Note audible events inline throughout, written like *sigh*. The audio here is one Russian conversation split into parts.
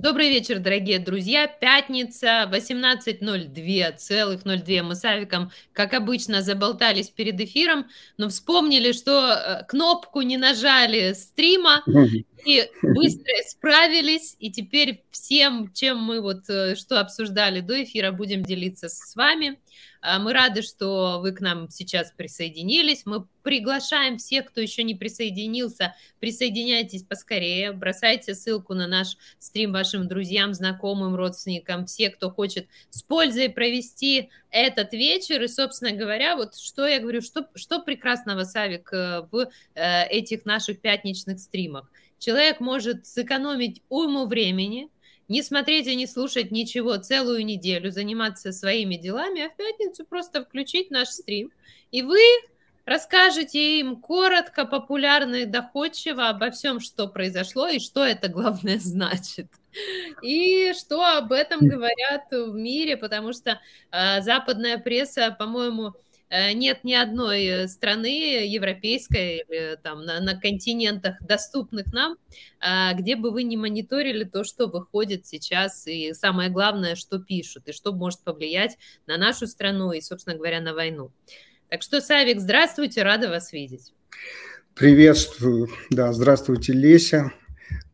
Добрый вечер, дорогие друзья. Пятница, 18.02, целых 02. Мы с Авиком, как обычно, заболтались перед эфиром, но вспомнили, что э, кнопку не нажали стрима, *laughs* и быстро справились, и теперь всем, чем мы вот э, что обсуждали до эфира, будем делиться с вами. А, мы рады, что вы к нам сейчас присоединились. Мы приглашаем всех, кто еще не присоединился, присоединяйтесь поскорее, бросайте ссылку на наш стрим вашим друзьям, знакомым, родственникам, все, кто хочет с пользой провести этот вечер. И, собственно говоря, вот что я говорю, что, что прекрасного, Савик, э, в э, этих наших пятничных стримах. Человек может сэкономить уйму времени, не смотреть и не слушать ничего целую неделю, заниматься своими делами, а в пятницу просто включить наш стрим. И вы расскажете им коротко, популярно и доходчиво обо всем, что произошло и что это главное *laughs* значит. И что об этом говорят в мире, потому что э, западная пресса, по-моему, Э, нет ни одной э, страны европейской, э, там, на, на континентах, доступных нам, а, где бы вы не мониторили то, что выходит сейчас, и самое главное, что пишут, и что может повлиять на нашу страну и, собственно говоря, на войну. Так что, Савик, здравствуйте, рада вас видеть. Приветствую, да, здравствуйте, Леся,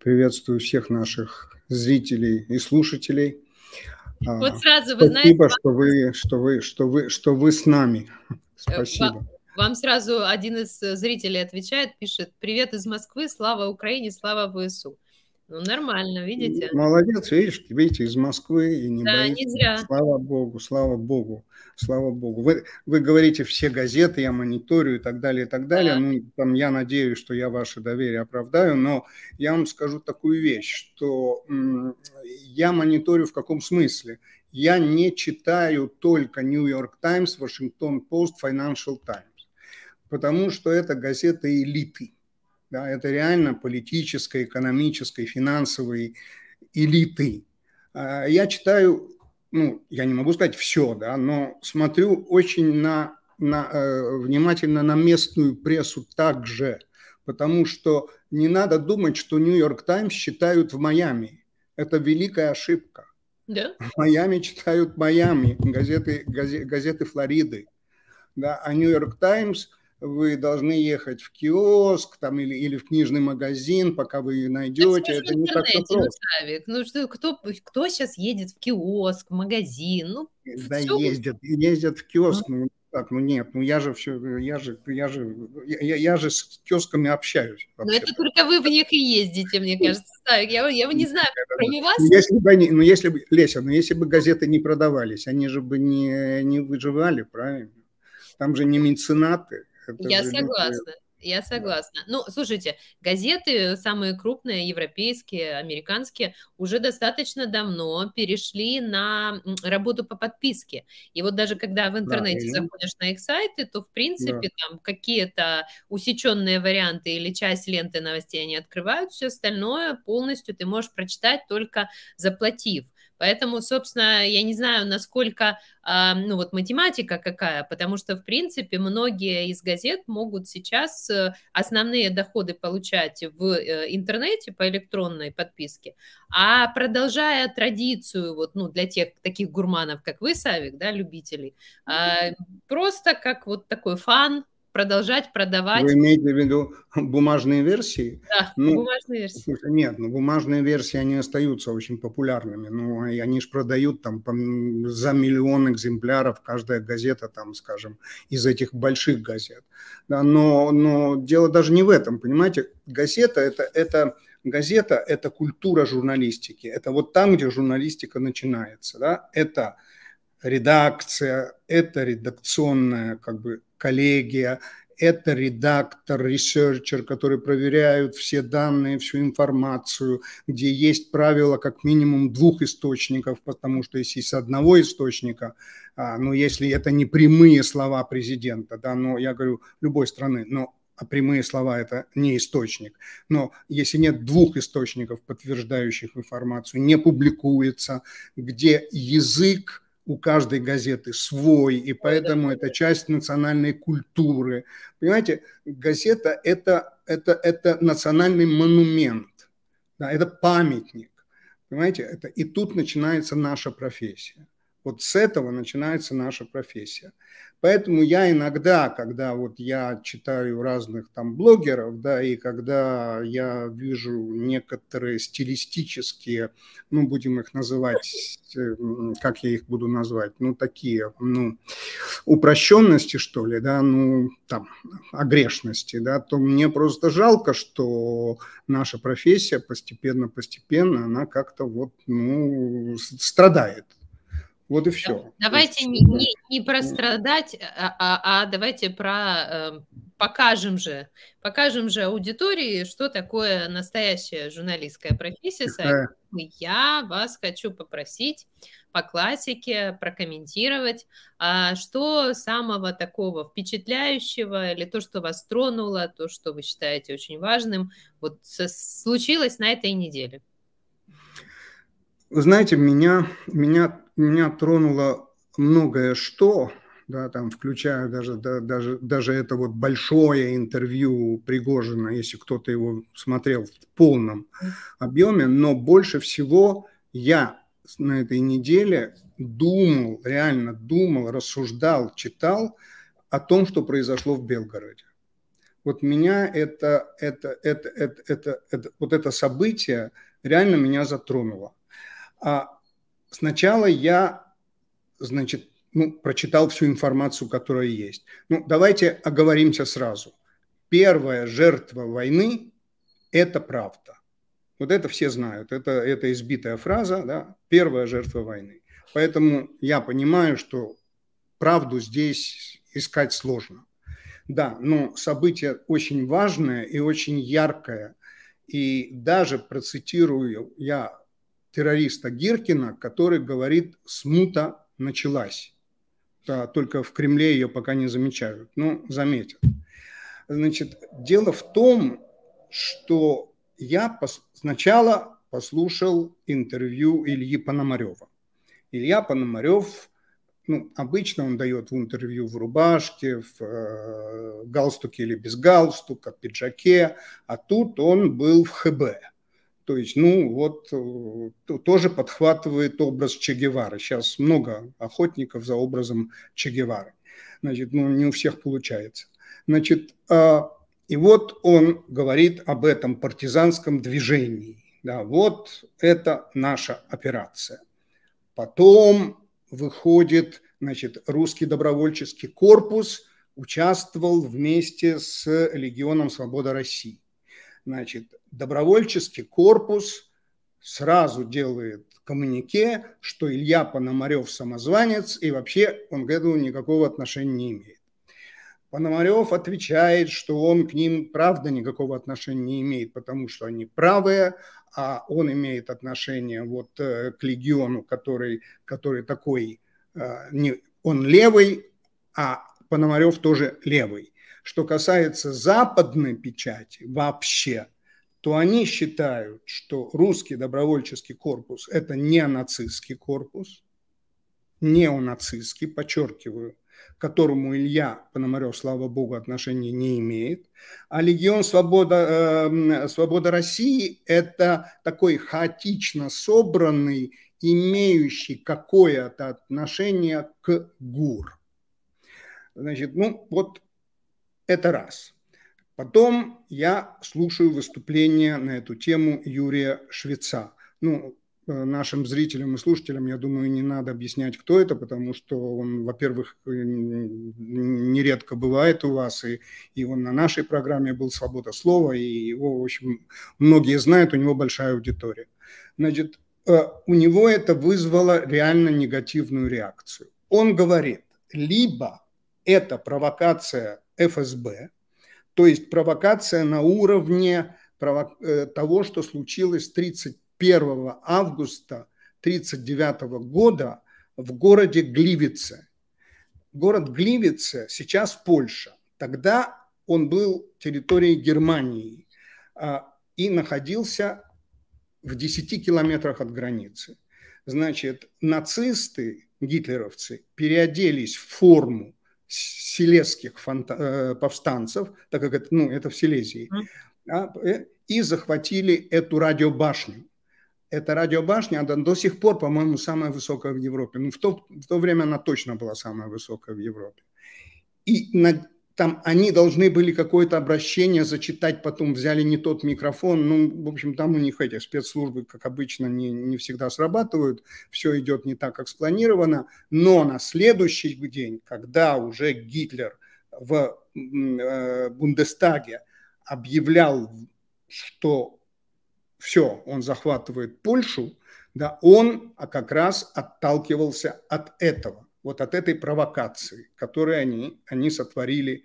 приветствую всех наших зрителей и слушателей – вот а, сразу вы Спасибо, знаете... что вы, что вы, что вы, что вы с нами. *laughs* Э, спасибо. Вам сразу один из э, зрителей отвечает, пишет, привет из Москвы, слава Украине, слава ВСУ. Ну, нормально, видите? Молодец, видишь, видите, из Москвы и не да, боится. Не зря. Слава Богу, слава Богу, слава Богу. Вы, вы говорите все газеты, я мониторю и так далее, и так далее. Да. Ну, там я надеюсь, что я ваше доверие оправдаю, но я вам скажу такую вещь, что я мониторю в каком смысле? Я не читаю только New York Times, Washington Post, Financial Times, потому что это газеты элиты да, это реально политической, экономической, финансовой элиты. А, я читаю, ну, я не могу сказать все, да, но смотрю очень на, на, э, внимательно на местную прессу также, потому что не надо думать, что Нью-Йорк Таймс читают в Майами. Это великая ошибка. Да? В Майами читают Майами, газеты, газеты, газеты Флориды. Да, а Нью-Йорк Таймс – вы должны ехать в киоск там, или, или в книжный магазин, пока вы ее найдете. Это, это не так ну, просто. Ну, ну что, кто, кто сейчас едет в киоск, в магазин? Ну, да, все... ездят, ездят в киоск. Ну, так, ну нет, ну я же все, я же, я же, я, я же с киосками общаюсь. ну это только вы в них и ездите, мне кажется. Да, я, я не знаю, кроме вас. Ну, если бы они, ну если бы, Леся, ну если бы газеты не продавались, они же бы не, не выживали, правильно? Там же не меценаты, я согласна. Я согласна. Да. Ну, слушайте, газеты самые крупные, европейские, американские, уже достаточно давно перешли на работу по подписке. И вот даже когда в интернете да, заходишь на их сайты, то, в принципе, да. там какие-то усеченные варианты или часть ленты новостей они открывают, все остальное полностью ты можешь прочитать только заплатив. Поэтому, собственно, я не знаю, насколько, а, ну вот математика какая, потому что, в принципе, многие из газет могут сейчас э, основные доходы получать в э, интернете по электронной подписке, а продолжая традицию, вот, ну, для тех таких гурманов, как вы, Савик, да, любителей, mm просто как вот такой фан, продолжать продавать. Вы имеете в виду бумажные версии? Да, ну, бумажные версии. Слушай, нет, ну бумажные версии, они остаются очень популярными. Ну, и они же продают там по, за миллион экземпляров каждая газета, там, скажем, из этих больших газет. Да, но, но дело даже не в этом, понимаете? Газета – это, это газета – это культура журналистики. Это вот там, где журналистика начинается. Да? Это – редакция, это редакционная как бы коллегия, это редактор, ресерчер, которые проверяют все данные, всю информацию, где есть правило как минимум двух источников, потому что если с одного источника, а, ну, если это не прямые слова президента, да, но я говорю любой страны, но а прямые слова – это не источник. Но если нет двух источников, подтверждающих информацию, не публикуется, где язык – у каждой газеты свой, и поэтому это часть национальной культуры. Понимаете, газета это, это, это национальный монумент, да, это памятник. Понимаете, это, и тут начинается наша профессия. Вот с этого начинается наша профессия. Поэтому я иногда, когда вот я читаю разных там блогеров, да, и когда я вижу некоторые стилистические, ну, будем их называть, э, как я их буду назвать, ну, такие, ну, упрощенности, что ли, да, ну, там, огрешности, да, то мне просто жалко, что наша профессия постепенно-постепенно, она как-то вот, ну, страдает, вот и все. Давайте есть, не, э, не, не про страдать, э, а, а, а давайте про э, покажем же, покажем же аудитории, что такое настоящая журналистская профессия. Какая? Я вас хочу попросить по классике прокомментировать, а что самого такого впечатляющего или то, что вас тронуло, то, что вы считаете очень важным, вот случилось на этой неделе. знаете, меня, меня меня тронуло многое что, да, там, включая даже, да, даже, даже это вот большое интервью Пригожина, если кто-то его смотрел в полном объеме, но больше всего я на этой неделе думал, реально думал, рассуждал, читал о том, что произошло в Белгороде. Вот меня это, это, это, это, это, это, вот это событие реально меня затронуло. А Сначала я, значит, ну, прочитал всю информацию, которая есть. Ну, давайте оговоримся сразу. Первая жертва войны – это правда. Вот это все знают, это, это избитая фраза, да, первая жертва войны. Поэтому я понимаю, что правду здесь искать сложно. Да, но событие очень важное и очень яркое. И даже процитирую я террориста Гиркина, который говорит «смута началась». Да, только в Кремле ее пока не замечают, но ну, заметят. Значит, дело в том, что я пос... сначала послушал интервью Ильи Пономарева. Илья Пономарев, ну, обычно он дает в интервью в рубашке, в э, галстуке или без галстука, в пиджаке, а тут он был в ХБ то есть, ну, вот э, тоже подхватывает образ Че Гевары. Сейчас много охотников за образом Че Гевары. Значит, ну, не у всех получается. Значит, а, и вот он говорит об этом партизанском движении. Да, вот это наша операция. Потом выходит, значит, русский добровольческий корпус участвовал вместе с Легионом Свобода России. Значит, добровольческий корпус сразу делает коммунике, что Илья Пономарев самозванец, и вообще он к этому никакого отношения не имеет. Пономарев отвечает, что он к ним правда никакого отношения не имеет, потому что они правые, а он имеет отношение вот э, к легиону, который, который такой, э, не, он левый, а Пономарев тоже левый. Что касается западной печати вообще – то они считают, что русский добровольческий корпус – это не нацистский корпус, неонацистский, подчеркиваю, к которому Илья Пономарев, слава богу, отношения не имеет. А Легион Свобода, э, Свобода России – это такой хаотично собранный, имеющий какое-то отношение к ГУР. Значит, ну вот это раз – Потом я слушаю выступление на эту тему Юрия Швеца. Ну, э, нашим зрителям и слушателям, я думаю, не надо объяснять, кто это, потому что он, во-первых, э, нередко бывает у вас, и, и он на нашей программе был «Свобода слова», и его, в общем, многие знают, у него большая аудитория. Значит, э, у него это вызвало реально негативную реакцию. Он говорит, либо это провокация ФСБ – то есть провокация на уровне э, того, что случилось 31 августа 1939 года в городе Гливице. Город Гливице сейчас Польша. Тогда он был территорией Германии а, и находился в 10 километрах от границы. Значит, нацисты, гитлеровцы, переоделись в форму селезских фонта- э, повстанцев, так как это, ну, это в Силезии, mm-hmm. и захватили эту радиобашню. Эта радиобашня, она до сих пор, по-моему, самая высокая в Европе. Ну, в, то, в то время она точно была самая высокая в Европе. И на, там они должны были какое-то обращение зачитать, потом взяли не тот микрофон. Ну, в общем, там у них эти спецслужбы, как обычно, не, не всегда срабатывают, все идет не так, как спланировано. Но на следующий день, когда уже Гитлер в э, Бундестаге объявлял, что все, он захватывает Польшу, да, он а, как раз отталкивался от этого вот от этой провокации, которую они, они сотворили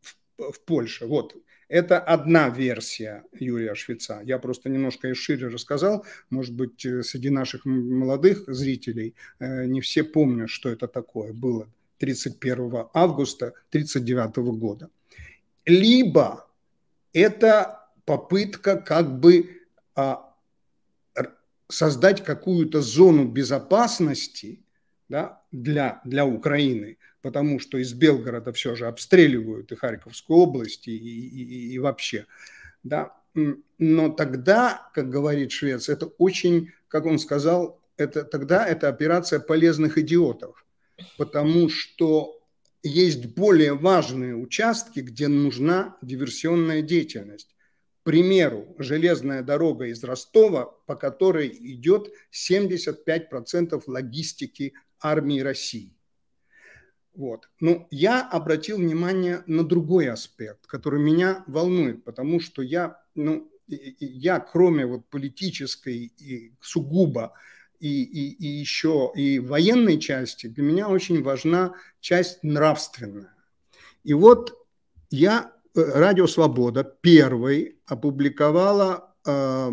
в, в Польше. Вот, это одна версия Юрия Швеца. Я просто немножко и шире рассказал. Может быть, э, среди наших молодых зрителей э, не все помнят, что это такое было 31 августа 1939 года. Либо это попытка как бы а, создать какую-то зону безопасности да, для, для Украины, потому что из Белгорода все же обстреливают и Харьковскую область, и, и, и вообще. Да. Но тогда, как говорит Швец, это очень, как он сказал, это, тогда это операция полезных идиотов, потому что есть более важные участки, где нужна диверсионная деятельность. К примеру, железная дорога из Ростова, по которой идет 75% логистики армии России. Вот. Но я обратил внимание на другой аспект, который меня волнует, потому что я, ну, я кроме вот политической и сугубо и, и, и еще и военной части, для меня очень важна часть нравственная. И вот я, э, Радио Свобода первой опубликовала э,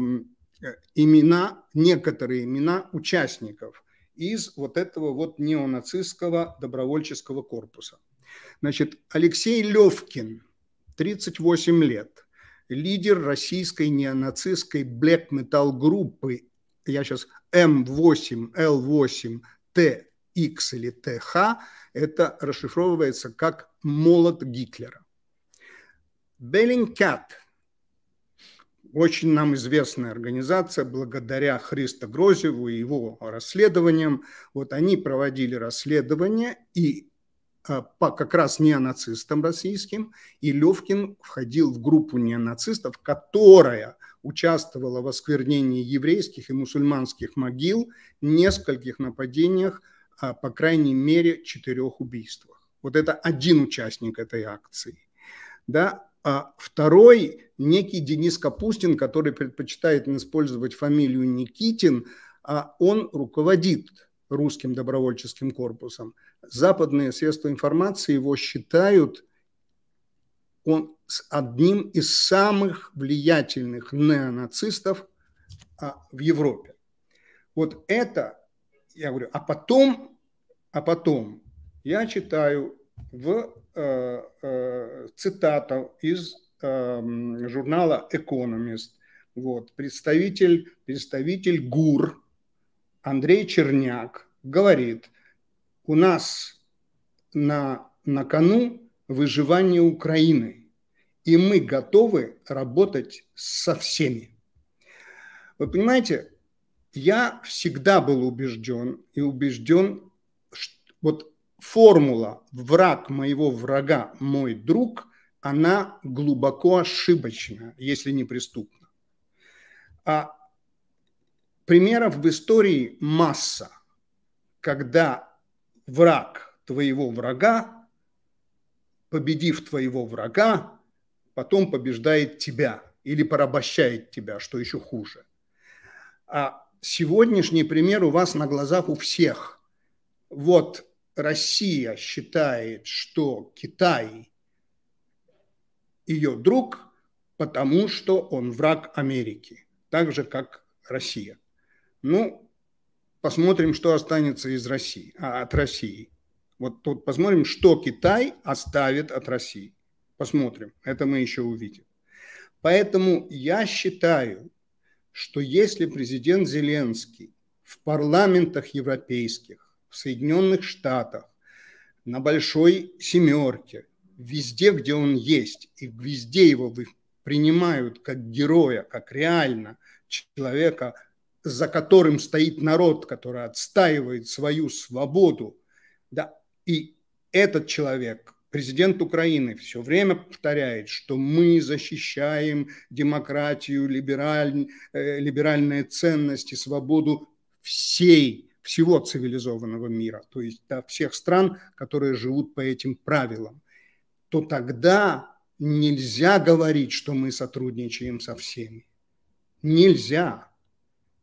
имена, некоторые имена участников – из вот этого вот неонацистского добровольческого корпуса. Значит, Алексей Левкин, 38 лет, лидер российской неонацистской black metal группы, я сейчас М8, Л8, ТХ или ТХ, это расшифровывается как «молот Гитлера». Беллингкат – очень нам известная организация, благодаря Христо Грозеву и его расследованиям. Вот они проводили расследование, и а, по как раз неонацистам российским, и Левкин входил в группу неонацистов, которая участвовала в осквернении еврейских и мусульманских могил, нескольких нападениях, а, по крайней мере, четырех убийствах. Вот это один участник этой акции. Да? а второй некий Денис Капустин, который предпочитает использовать фамилию Никитин, а он руководит русским добровольческим корпусом. Западные средства информации его считают он одним из самых влиятельных неонацистов а, в Европе. Вот это, я говорю, а потом, а потом я читаю в Э, э, цитата из эм, журнала «Экономист». Вот, представитель, представитель ГУР Андрей Черняк говорит, у нас на, на кону выживание Украины, и мы готовы работать со всеми. Вы понимаете, я всегда был убежден и убежден, что вот формула «враг моего врага, мой друг» она глубоко ошибочна, если не преступна. А примеров в истории масса, когда враг твоего врага, победив твоего врага, потом побеждает тебя или порабощает тебя, что еще хуже. А сегодняшний пример у вас на глазах у всех. Вот Россия считает, что Китай ее друг, потому что он враг Америки, так же, как Россия. Ну, посмотрим, что останется из России, а, от России. Вот тут посмотрим, что Китай оставит от России. Посмотрим, это мы еще увидим. Поэтому я считаю, что если президент Зеленский в парламентах европейских Соединенных Штатах, на Большой Семерке, везде, где он есть, и везде его принимают как героя, как реально человека, за которым стоит народ, который отстаивает свою свободу. Да. И этот человек, президент Украины, все время повторяет, что мы защищаем демократию, либераль, э, либеральные ценности, свободу всей всего цивилизованного мира, то есть до всех стран, которые живут по этим правилам, то тогда нельзя говорить, что мы сотрудничаем со всеми. Нельзя.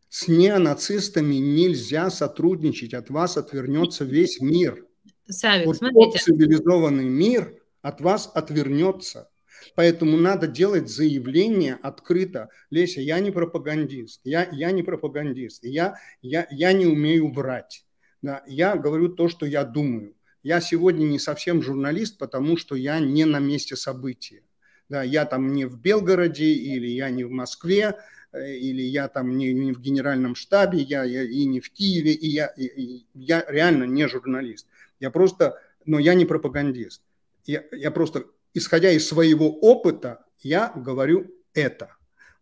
С неонацистами нельзя сотрудничать, от вас отвернется весь мир. Савик, вот смотрите. тот цивилизованный мир от вас отвернется. Поэтому надо делать заявление открыто. Леся, я не пропагандист, я, я не пропагандист, я, я, я не умею врать. Да, я говорю то, что я думаю. Я сегодня не совсем журналист, потому что я не на месте события. Да, я там не в Белгороде или я не в Москве, э, или я там не, не в генеральном штабе, я, я и не в Киеве, и я, и, и я реально не журналист. Я просто, но я не пропагандист. Я, я просто исходя из своего опыта, я говорю это.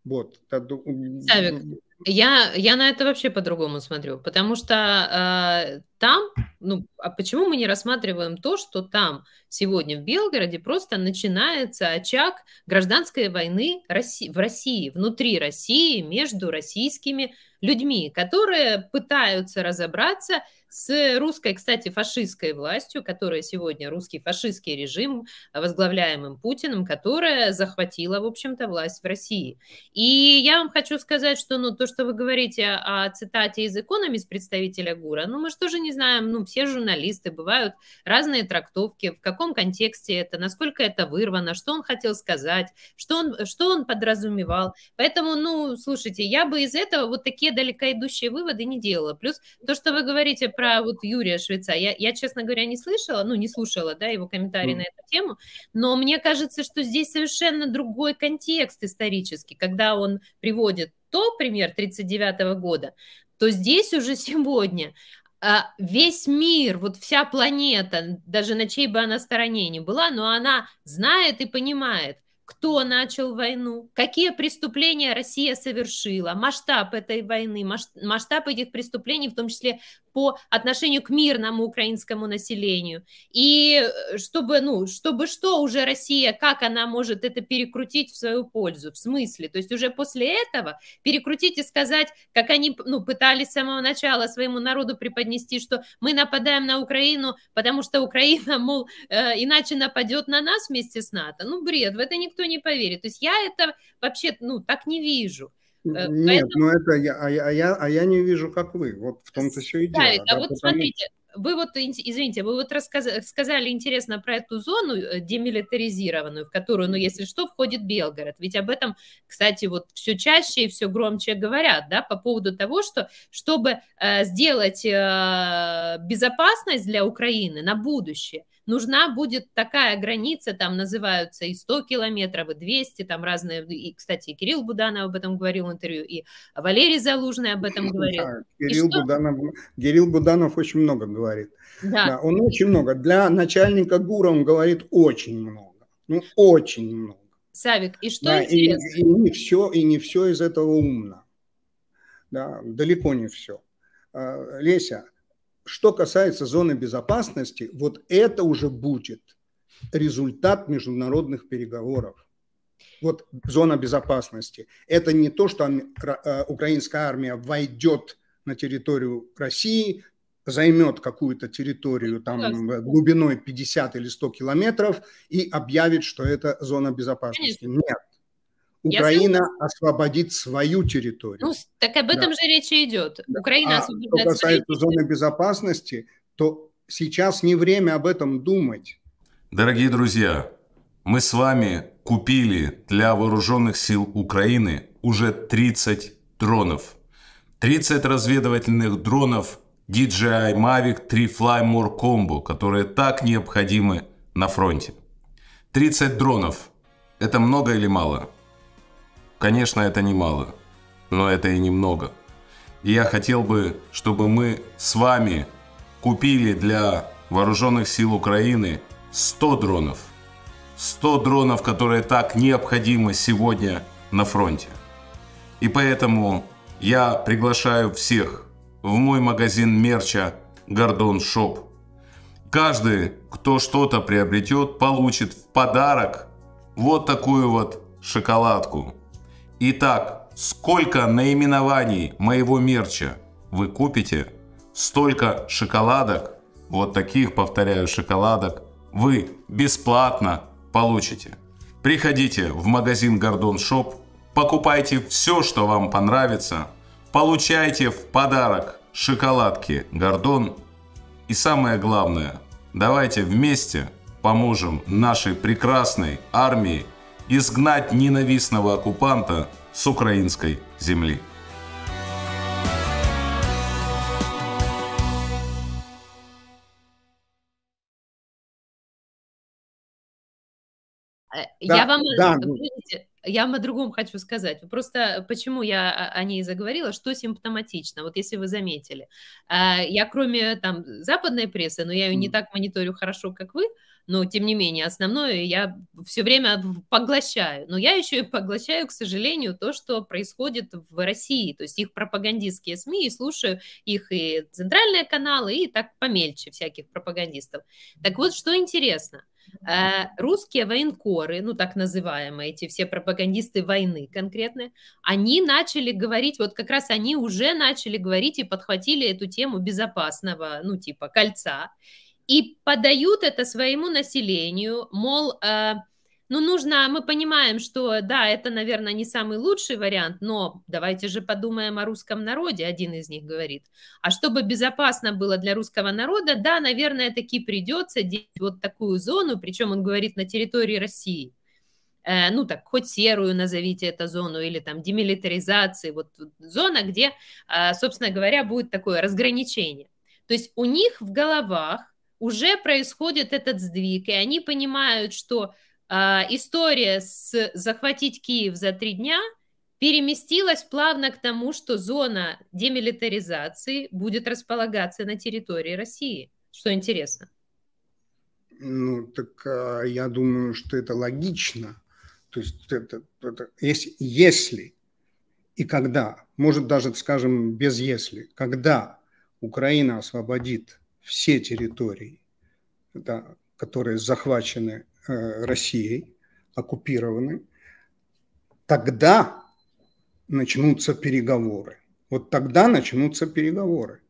Вот. Савик, я, я на это вообще по-другому смотрю, потому что э, там, ну, а почему мы не рассматриваем то, что там сегодня в Белгороде просто начинается очаг гражданской войны в России, внутри России, между российскими людьми, которые пытаются разобраться с русской, кстати, фашистской властью, которая сегодня русский фашистский режим, возглавляемым Путиным, которая захватила, в общем-то, власть в России. И я вам хочу сказать, что ну, то, что вы говорите о цитате из «Экономист» представителя ГУРа, ну мы же тоже не знаем, ну, все журналисты, бывают разные трактовки, в каком контексте это, насколько это вырвано, что он хотел сказать, что он, что он подразумевал. Поэтому, ну, слушайте, я бы из этого вот такие далекоидущие выводы не делала. Плюс то, что вы говорите про вот Юрия Швеца, я, я честно говоря, не слышала, ну, не слушала, да, его комментарии mm. на эту тему, но мне кажется, что здесь совершенно другой контекст исторический, когда он приводит то пример 1939 года, то здесь уже *laughs* сегодня а, весь мир, вот вся планета, даже на чьей бы она стороне не была, но она знает и понимает, кто начал войну, какие преступления Россия совершила, масштаб этой войны, масштаб этих преступлений, в том числе по отношению к мирному украинскому населению. И э, чтобы, ну, чтобы что уже Россия, как она может это перекрутить в свою пользу, в смысле, то есть уже после этого перекрутить и сказать, как они, ну, пытались с самого начала своему народу преподнести, что мы нападаем на Украину, потому что Украина, *laughs* мол, э, иначе нападет на нас вместе с НАТО. Ну, бред, в это никто не поверит. То есть я это вообще, ну, так не вижу. Э, Нет, Поэтому... ну это я, а, я, а, я, а я не вижу, как вы. Вот в том-то все и дело. Да, да, вот потому... смотрите, вы вот, извините, вы вот рассказали, э, сказали интересно про эту зону э, демилитаризированную, в которую, ну, если что, входит Белгород. Ведь об этом, кстати, вот все чаще и все громче говорят, да, по поводу того, что чтобы э, сделать э, безопасность для Украины на будущее, нужна будет такая граница, там называются и 100 километров, и 200, там разные, и, кстати, и Кирилл Буданов об этом говорил в интервью, и Валерий Залужный об этом *laughs* говорил. Да, Кирилл, что... Буданов, Кирилл Буданов очень много говорит. Да. Да, он очень много. Для начальника ГУРа он говорит очень много. Ну, очень много. Савик, и что да, интересно? И, и, не все, и не все из этого умно. Да, далеко не все. А, Леся, что касается зоны безопасности, вот это уже будет результат международных переговоров. Вот зона безопасности. Это не то, что э, украинская армия войдет на территорию России, займет какую-то территорию там глубиной 50 или 100 километров и объявит, что это зона безопасности. Нет Украина Если... освободит свою территорию. Ну, так об этом да. же речь и идет. Да. Украина а освобождает что касается свою... зоны безопасности, то сейчас не время об этом думать. Дорогие друзья, мы с вами купили для вооруженных сил Украины уже 30 дронов. 30 разведывательных дронов DJI Mavic 3 Fly More Combo, которые так необходимы на фронте. 30 дронов. Это много или мало? Конечно, это немало, но это и немного. И я хотел бы, чтобы мы с вами купили для вооруженных сил Украины 100 дронов. 100 дронов, которые так необходимы сегодня на фронте. И поэтому я приглашаю всех в мой магазин мерча «Гордон Шоп». Каждый, кто что-то приобретет, получит в подарок вот такую вот шоколадку – Итак, сколько наименований моего мерча вы купите, столько шоколадок, вот таких, повторяю, шоколадок, вы бесплатно получите. Приходите в магазин Гордон Шоп, покупайте все, что вам понравится, получайте в подарок шоколадки Гордон. И самое главное, давайте вместе поможем нашей прекрасной армии изгнать ненавистного оккупанта с украинской земли. Э, да, я вам, да, э, ну. я вам о другом хочу сказать. Просто э, почему я о ней заговорила, что симптоматично, вот если вы заметили. Я кроме там западной прессы, но я ее не так мониторю хорошо, как вы, но тем не менее основное я все время поглощаю. Но я еще и поглощаю, к сожалению, то, что происходит в России, то есть их пропагандистские СМИ, и слушаю их и центральные каналы, и так помельче всяких пропагандистов. Так вот, что интересно, э, русские военкоры, ну так называемые, эти все пропагандисты войны конкретные, они начали говорить, вот как раз они уже начали говорить и подхватили эту тему безопасного, ну типа кольца и подают это своему населению, мол, э, ну нужно, мы понимаем, что да, это, наверное, не самый лучший вариант, но давайте же подумаем о русском народе, один из них говорит. А чтобы безопасно было для русского народа, да, наверное, таки придется делать вот такую зону, причем он говорит на территории России. Э, ну так, хоть серую назовите эту зону, или там демилитаризации, вот зона, где, э, собственно говоря, будет такое разграничение. То есть у них в головах уже происходит этот сдвиг, и они понимают, что э, история с захватить Киев за три дня переместилась плавно к тому, что зона демилитаризации будет располагаться на территории России, что интересно. Ну, так э, я думаю, что это логично. То есть это, это если, если и когда, может даже, скажем, без если, когда Украина освободит все территории, да, которые захвачены э, Россией, оккупированы, тогда начнутся переговоры. Вот тогда начнутся переговоры.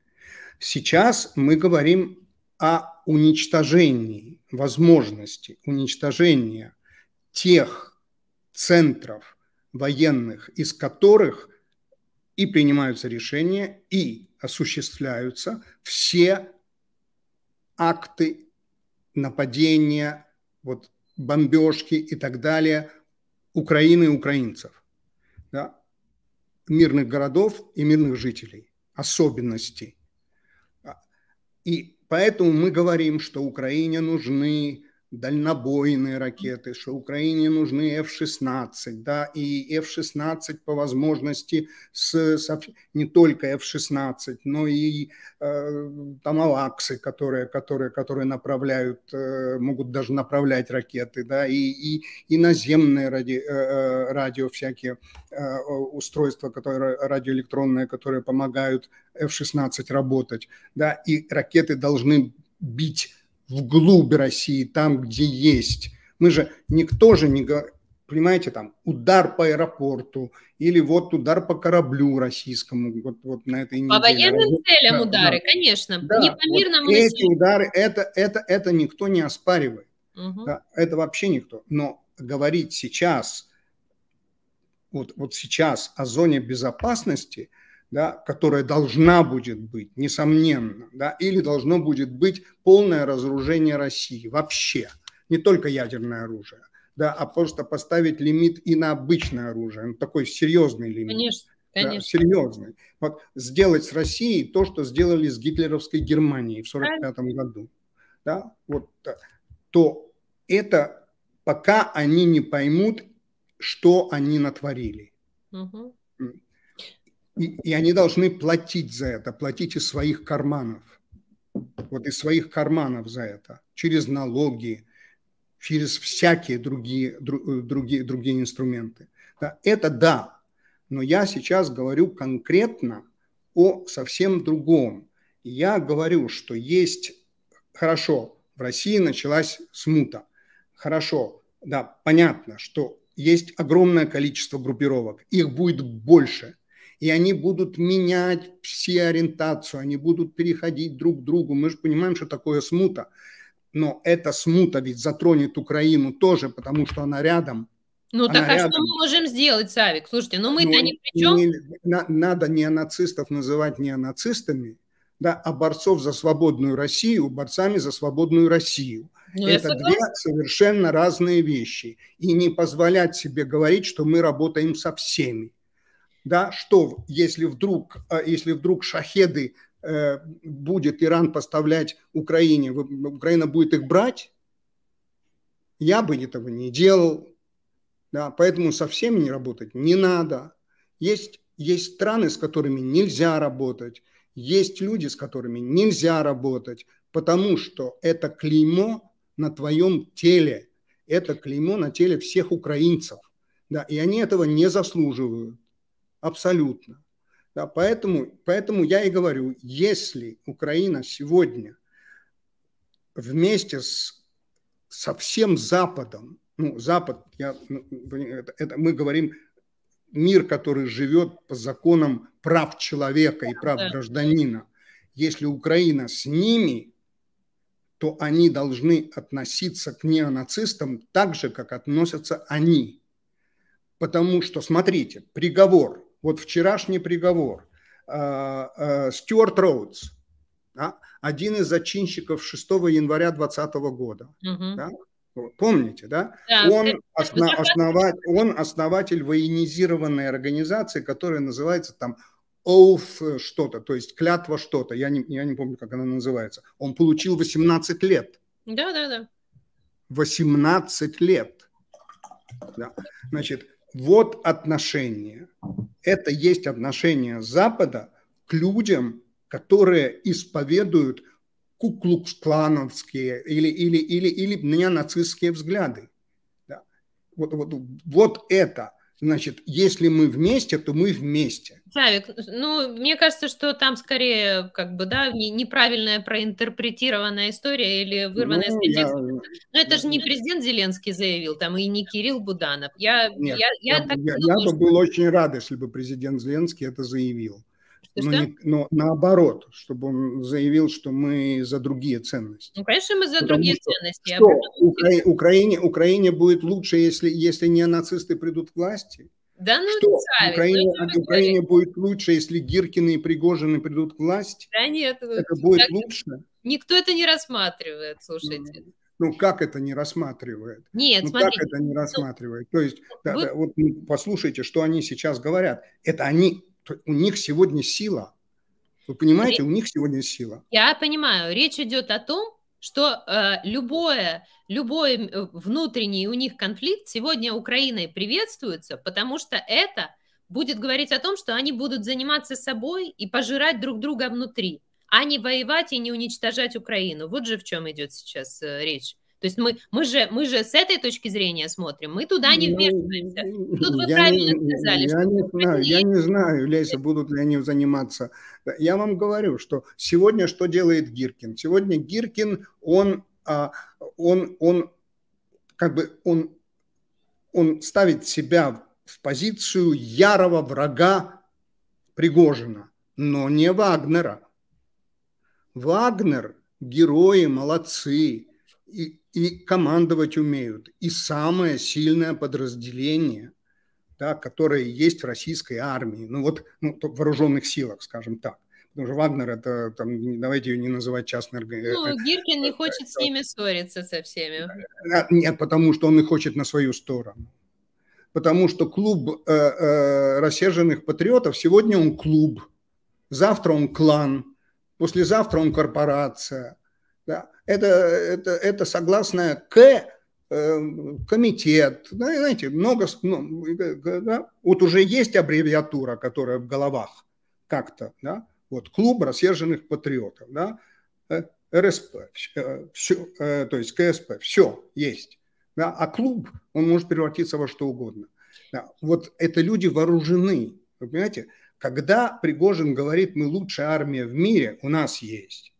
Сейчас мы говорим о уничтожении возможности уничтожения тех центров военных, из которых и принимаются решения, и осуществляются все акты нападения, вот бомбежки и так далее Украины и украинцев, да, мирных городов и мирных жителей, особенностей. И поэтому мы говорим, что Украине нужны дальнобойные ракеты, что Украине нужны F-16, да, и F-16 по возможности с, с не только F-16, но и э, тамалаксы, которые, которые, которые направляют, э, могут даже направлять ракеты, да, и, и, и наземные ради, э, э радио всякие э, устройства, которые радиоэлектронные, которые помогают F-16 работать, да, и ракеты должны бить вглубь России, там, где есть. Мы же, никто же не говорит, понимаете, там, удар по аэропорту или вот удар по кораблю российскому, вот, вот на этой неделе. По военным целям да, удары, да. конечно, да, не по мирному вот Эти удары, это, это, это никто не оспаривает, угу. да, это вообще никто. Но говорить сейчас, вот, вот сейчас о зоне безопасности – да, которая должна будет быть, несомненно, да, или должно будет быть полное разоружение России вообще, не только ядерное оружие, да, а просто поставить лимит и на обычное оружие, ну, такой серьезный лимит. Конечно. Конечно. Да, серьезный. Вот сделать с Россией то, что сделали с гитлеровской Германией в 1945 году. Да, вот, то это пока они не поймут, что они натворили. Угу. И, и они должны платить за это, платить из своих карманов. Вот из своих карманов за это, через налоги, через всякие другие, э, другие, другие инструменты. Да, это да, но я сейчас говорю конкретно о совсем другом. Я говорю, что есть, хорошо, в России началась смута. Хорошо, да, понятно, что есть огромное количество группировок, их будет больше – и они будут менять все ориентацию, они будут переходить друг к другу. Мы же понимаем, что такое смута. Но эта смута ведь затронет Украину тоже, потому что она рядом. Ну она так а что мы можем сделать, Савик? Слушайте, ну мы-то ну, ни при чем. Не, на, надо неонацистов называть неонацистами, да, а борцов за свободную Россию борцами за свободную Россию. Ну, Это две совершенно разные вещи. И не позволять себе говорить, что мы работаем со всеми да, что если вдруг, э, если вдруг шахеды э, будет Иран поставлять Украине, Украина будет их брать, я бы этого не делал, да, поэтому со всеми не работать не надо. Есть, есть страны, с которыми нельзя работать, есть люди, с которыми нельзя работать, потому что это клеймо на твоем теле, это клеймо на теле всех украинцев, да, и они этого не заслуживают абсолютно. Да, поэтому, поэтому я и говорю, если Украина сегодня вместе с, со всем Западом, ну, Запад, я, ну, это, это мы говорим мир, который живет по законам прав человека и прав гражданина, если Украина с ними, то они должны относиться к неонацистам так же, как относятся они. Потому что, смотрите, приговор вот вчерашний приговор. А, а, Стюарт Роудс, да, один из зачинщиков 6 января 2020 года. Угу. Да? Помните, да? да он, осна, основа, он основатель военизированной организации, которая называется там oath что-то, то есть клятва что-то. Я не, я не помню, как она называется. Он получил 18 лет. Да, да, да. 18 лет. Да. Значит, вот отношение. Это есть отношение Запада к людям, которые исповедуют куклукс-клановские или, или, или, или, или взгляды. Да. Вот, вот, вот это – Значит, если мы вместе, то мы вместе. Савик, ну, мне кажется, что там скорее, как бы, да, неправильная проинтерпретированная история или вырванная ну, из контекста. Я... Но это же не президент Зеленский заявил, там, и не Кирилл Буданов. Я, Нет, я, я, я, так я, я бы был очень рад, если бы президент Зеленский это заявил есть, мы, да? но наоборот, чтобы он заявил, что мы за другие ценности. Ну, конечно, мы за Потому другие что, ценности. Что? Укра... Украине, Украине будет лучше, если, если не нацисты придут к власти? Да, ну что? Нравится, Украине, ну, Украине а, будет лучше, если Гиркины и Пригожины придут к власти? Да нет. Это будет лучше? Никто это не рассматривает, слушайте. Ну, ну как это не рассматривает? Нет, ну, смотрите, как это не ну, рассматривает? Ну, То есть, вы... да, да, вот ну, послушайте, что они сейчас говорят. Это они у них сегодня сила. Вы понимаете, у них сегодня сила. Я понимаю. Речь идет о том, что э, любое, любой э, внутренний у них конфликт сегодня Украиной приветствуется, потому что это будет говорить о том, что они будут заниматься собой и пожирать друг друга внутри, а не воевать и не уничтожать Украину. Вот же в чем идет сейчас э, речь. То есть мы, мы, же, мы же с этой точки зрения смотрим, мы туда не ну, вмешиваемся. Ну, Тут вы я правильно не, сказали. Я не, знаю, я не знаю, Леся, будут ли они заниматься. Я вам говорю, что сегодня что делает Гиркин? Сегодня Гиркин, он, а, он, он как бы он, он ставит себя в позицию ярого врага Пригожина, но не Вагнера. Вагнер – герои, молодцы, и и командовать умеют. И самое сильное подразделение, да, которое есть в российской армии, ну вот ну, в вооруженных силах, скажем так. Потому что Вагнер это, там, давайте ее не называть частной организацией. Э, ну, Гиркин не э, хочет с э, ними ссориться со всеми. Нет, потому что он их хочет на свою сторону. Потому что клуб э, э, рассерженных патриотов, сегодня он клуб, завтра он клан, послезавтра он корпорация – да. Это, это, это согласно К э, комитет, да, знаете, много, ну, э, да, вот уже есть аббревиатура, которая в головах как-то, да, вот клуб рассерженных патриотов, да, э, РСП, все, то есть КСП, все есть, да, а клуб, он может превратиться во что угодно. Да. Вот это люди вооружены, вы понимаете, когда Пригожин говорит, мы лучшая армия в мире, у нас есть,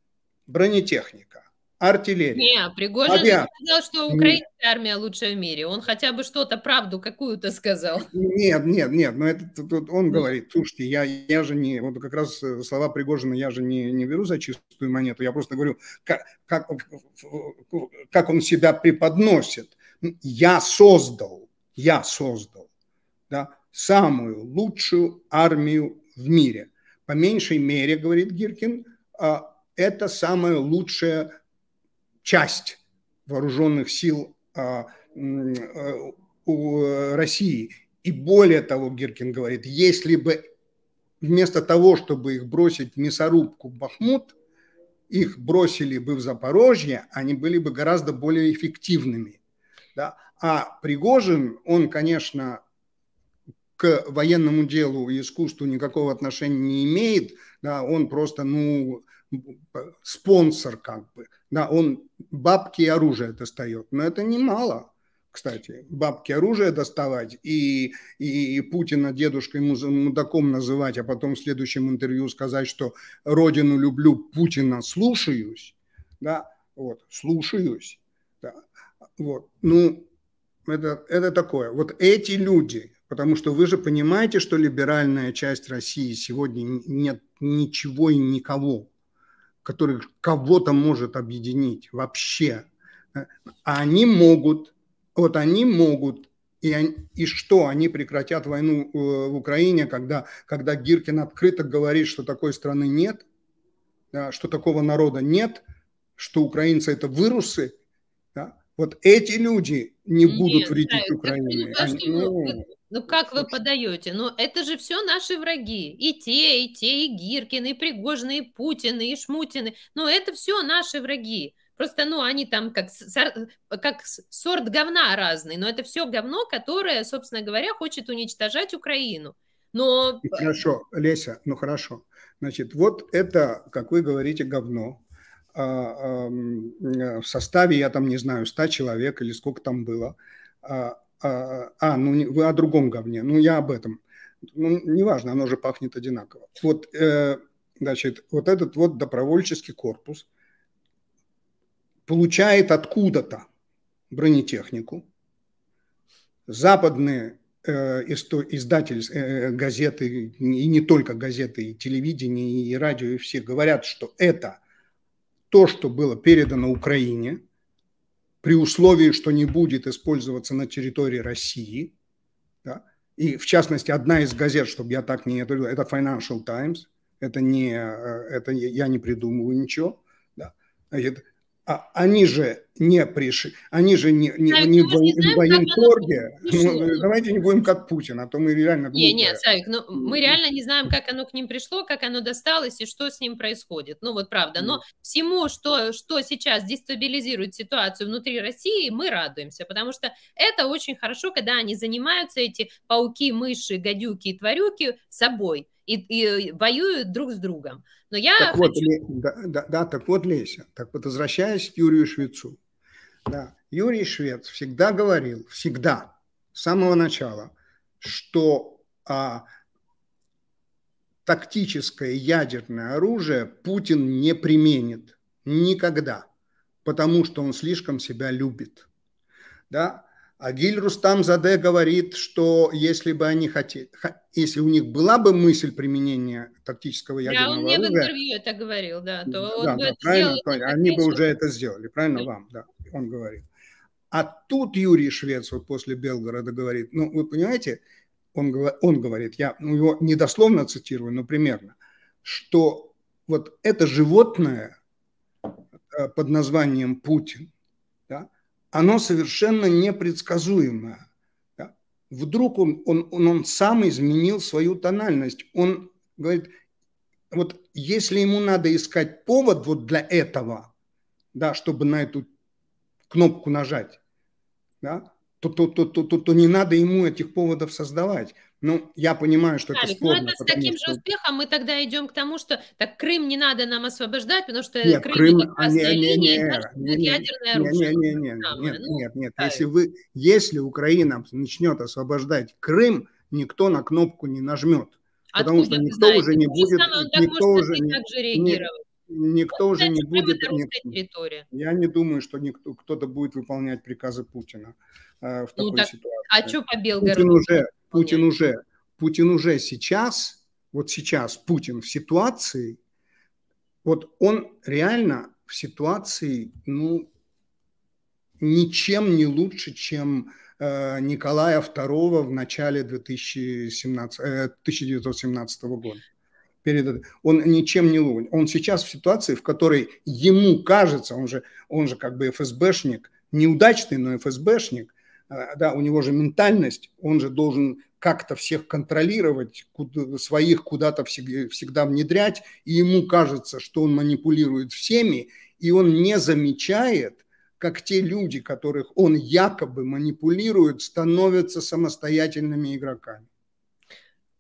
бронетехника, артиллерия. Не, Пригожин авиация. сказал, что украинская армия лучшая в мире. Он хотя бы что-то, правду какую-то сказал. Нет, нет, нет. Но это он говорит, слушайте, я, я же не... Вот как раз э, слова Пригожина я же не, не беру за чистую монету. Я просто говорю, как, как, как он себя преподносит. Я создал, я создал да, самую лучшую армию в мире. По меньшей мере, говорит Гиркин, а, это самая лучшая часть вооруженных сил а, а, у России. И более того, Гиркин говорит, если бы вместо того, чтобы их бросить в мясорубку Бахмут, их бросили бы в Запорожье, они были бы гораздо более эффективными. Да? А Пригожин, он, конечно, к военному делу и искусству никакого отношения не имеет, да, он просто, ну, спонсор как бы. Да, он бабки и оружие достает, но это немало, кстати. Бабки оружие доставать и, и, и Путина дедушкой мудаком называть, а потом в следующем интервью сказать, что «Родину люблю, Путина слушаюсь». Да, вот, слушаюсь. Да, вот, ну, это, это такое. Вот эти люди, потому что вы же понимаете, что либеральная часть России сегодня нет ничего и никого который кого-то может объединить вообще. А они могут, вот они могут, и, они, и что, они прекратят войну э, в Украине, когда, когда Гиркин открыто говорит, что такой страны нет, что такого народа нет, что украинцы – это вырусы. Да? Вот эти люди не будут нет, вредить да, Украине. Они, ну, ну, ну как вы подаете? Ну это же все наши враги. И те, и те, и Гиркины, и Пригожины, и Путины, и Шмутины. Ну это все наши враги. Просто, ну, они там как, как сорт говна разный, но это все говно, которое, собственно говоря, хочет уничтожать Украину. Но... Хорошо, Леся, ну хорошо. Значит, вот это, как вы говорите, говно. А, э, в составе, я там не знаю, 100 человек или сколько там было, а, а, а, ну вы о другом говне, ну я об этом. Ну, неважно, оно же пахнет одинаково. Вот, э, значит, вот этот вот добровольческий корпус получает откуда-то бронетехнику. Западные э, издатели, э, газеты, и не только газеты, и телевидение, и радио, и все говорят, что это то, что было передано Украине – при условии, что не будет использоваться на территории России, да, и в частности одна из газет, чтобы я так не это, это Financial Times, это не, э, это я не придумываю ничего, да, это, а они же не пришли, они же не, не, не в, в военторге. Ну, ну э, давайте не будем как Путин, а то мы реально глупые. Нет, нет, Савик, ну, мы реально не знаем, как оно к ним пришло, как оно досталось и что с ним происходит. Ну вот правда. Но всему, что, что сейчас дестабилизирует ситуацию внутри России, мы радуемся, потому что это очень хорошо, когда они занимаются, эти пауки, мыши, гадюки и тварюки, собой и, и воюют друг с другом. Но я так хочу... вот, да, да, да, так вот, Леся, так вот, возвращаясь к Юрию Швецу. Да, Юрий Швец всегда говорил, всегда, с самого начала, что а, тактическое ядерное оружие Путин не применит никогда, потому что он слишком себя любит. Да? Агиль Рустам Заде говорит, что если бы они хотели, если у них была бы мысль применения тактического ядерного оружия... Да, он мне оружия, в интервью это говорил, да. То да, он да, бы правильно, правильно, они бы уже это сделали, правильно да. вам, да, он говорит. А тут Юрий Швец вот после Белгорода говорит, ну, вы понимаете, он, он говорит, я ну, его недословно цитирую, но примерно, что вот это животное э, под названием Путин, оно совершенно непредсказуемое. Вдруг он, он, он, он сам изменил свою тональность. Он говорит, вот если ему надо искать повод вот для этого, да, чтобы на эту кнопку нажать, да, то, то, то, то, то, то не надо ему этих поводов создавать. Ну, я понимаю, что Алик, это ну, спорно. Но это с таким что... же успехом мы тогда идем к тому, что так Крым не надо нам освобождать, потому что нет, Крым, а, не, не, не, не, ядерное оружие. Ну, нет, нет, нет. Если, вы, если Украина начнет освобождать Крым, никто на кнопку не нажмет. Потому что никто знаете? уже не будет... никто уже не, так Никто уже не будет... Я не думаю, что никто, кто-то будет выполнять приказы Путина э, в ну, такой так, а ситуации. А что по Белгороду? Путин уже, Путин уже, Путин уже сейчас, вот сейчас Путин в ситуации, вот он реально в ситуации, ну, ничем не лучше, чем э, Николая II в начале 2017, э, 1917 года. Перед, он ничем не лучше. Он сейчас в ситуации, в которой ему кажется, он же, он же как бы ФСБшник, неудачный, но ФСБшник – а, да, у него же ментальность, он же должен как-то всех контролировать, своих куда-то всегда внедрять, и ему кажется, что он манипулирует всеми, и он не замечает, как те люди, которых он якобы манипулирует, становятся самостоятельными игроками.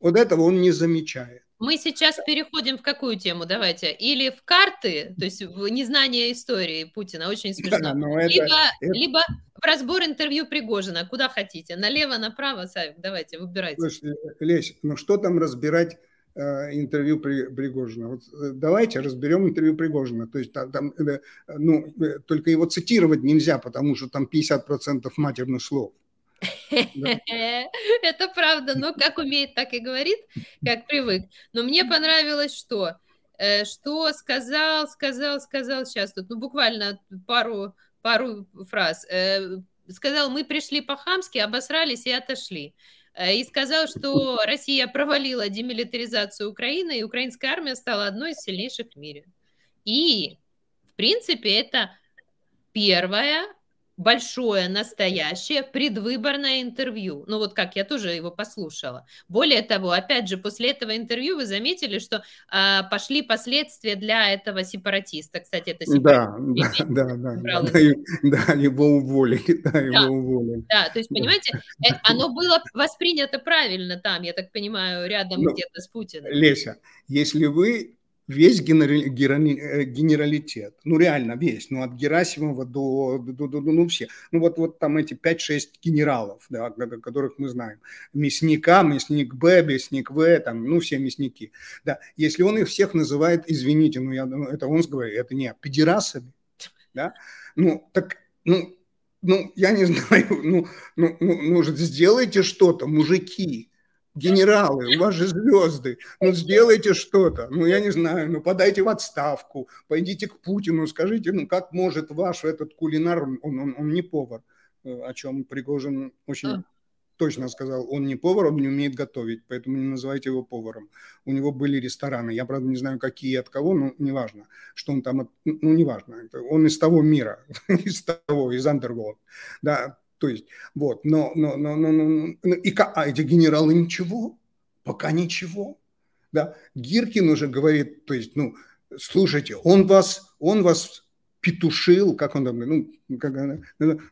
Вот этого он не замечает. Мы сейчас переходим в какую тему, давайте? Или в карты, то есть в незнание истории Путина, очень смешно. Да, ну, либо, это... либо в разбор интервью Пригожина, куда хотите, налево, направо, Савик, давайте, выбирайте. Слушайте, Лесь, ну что там разбирать э, интервью Пригожина. Вот э, давайте разберем интервью Пригожина. То есть там, там э, ну, только его цитировать нельзя, потому что там 50% матерных слов. *laughs* Это правда, но как умеет, так и говорит, как привык. Но мне понравилось, что э, что сказал, сказал, сказал сейчас тут, ну буквально пару пару фраз. Э, сказал, мы пришли по-хамски, обосрались и отошли. Э, и сказал, что Россия провалила демилитаризацию Украины, и украинская армия стала одной из сильнейших в мире. И, в принципе, это первая большое, настоящее предвыборное интервью. Ну вот как, я тоже его послушала. Более того, опять же, после этого интервью вы заметили, что э, пошли последствия для этого сепаратиста. Кстати, это сепаратист. *laughs* Да, да, да, да, да, да, его уволили, *laughs* да, да, его уволили. Да, то есть, понимаете, это, оно было воспринято правильно там, я так понимаю, рядом ну, где-то с Путиным. Леся, если вы весь э, генералитет. Ну, реально весь. Ну, от Герасимова до, до, до, до ну, все. Ну, вот, вот там эти 5-6 генералов, да, которых мы знаем. Мясника, мясник Б, мясник В, там, ну, все мясники. Да. Если он их всех называет, извините, ну, я, это он говорит, это не а педерасами, да? Ну, так, ну, ну, я не *laughs* знаю, ну, ну, ну, ну сделайте что-то, мужики, генералы, у вас же звезды, ну сделайте что-то, ну я не знаю, ну подайте в отставку, пойдите к Путину, скажите, ну как может ваш этот кулинар, он, он, он не повар, э, о чем Пригожин очень а. точно сказал, он не повар, он не умеет готовить, поэтому не называйте его поваром. У него были рестораны, я правда не знаю какие от кого, но неважно, что он там, от... ну неважно, он из того мира, *laughs* из того, из Underworld, да, то есть, вот, но, но, но, но, но, но и, а эти генералы ничего, пока ничего. Да? Гиркин уже говорит, то есть, ну, слушайте, он вас, он вас петушил, как он там, ну, как,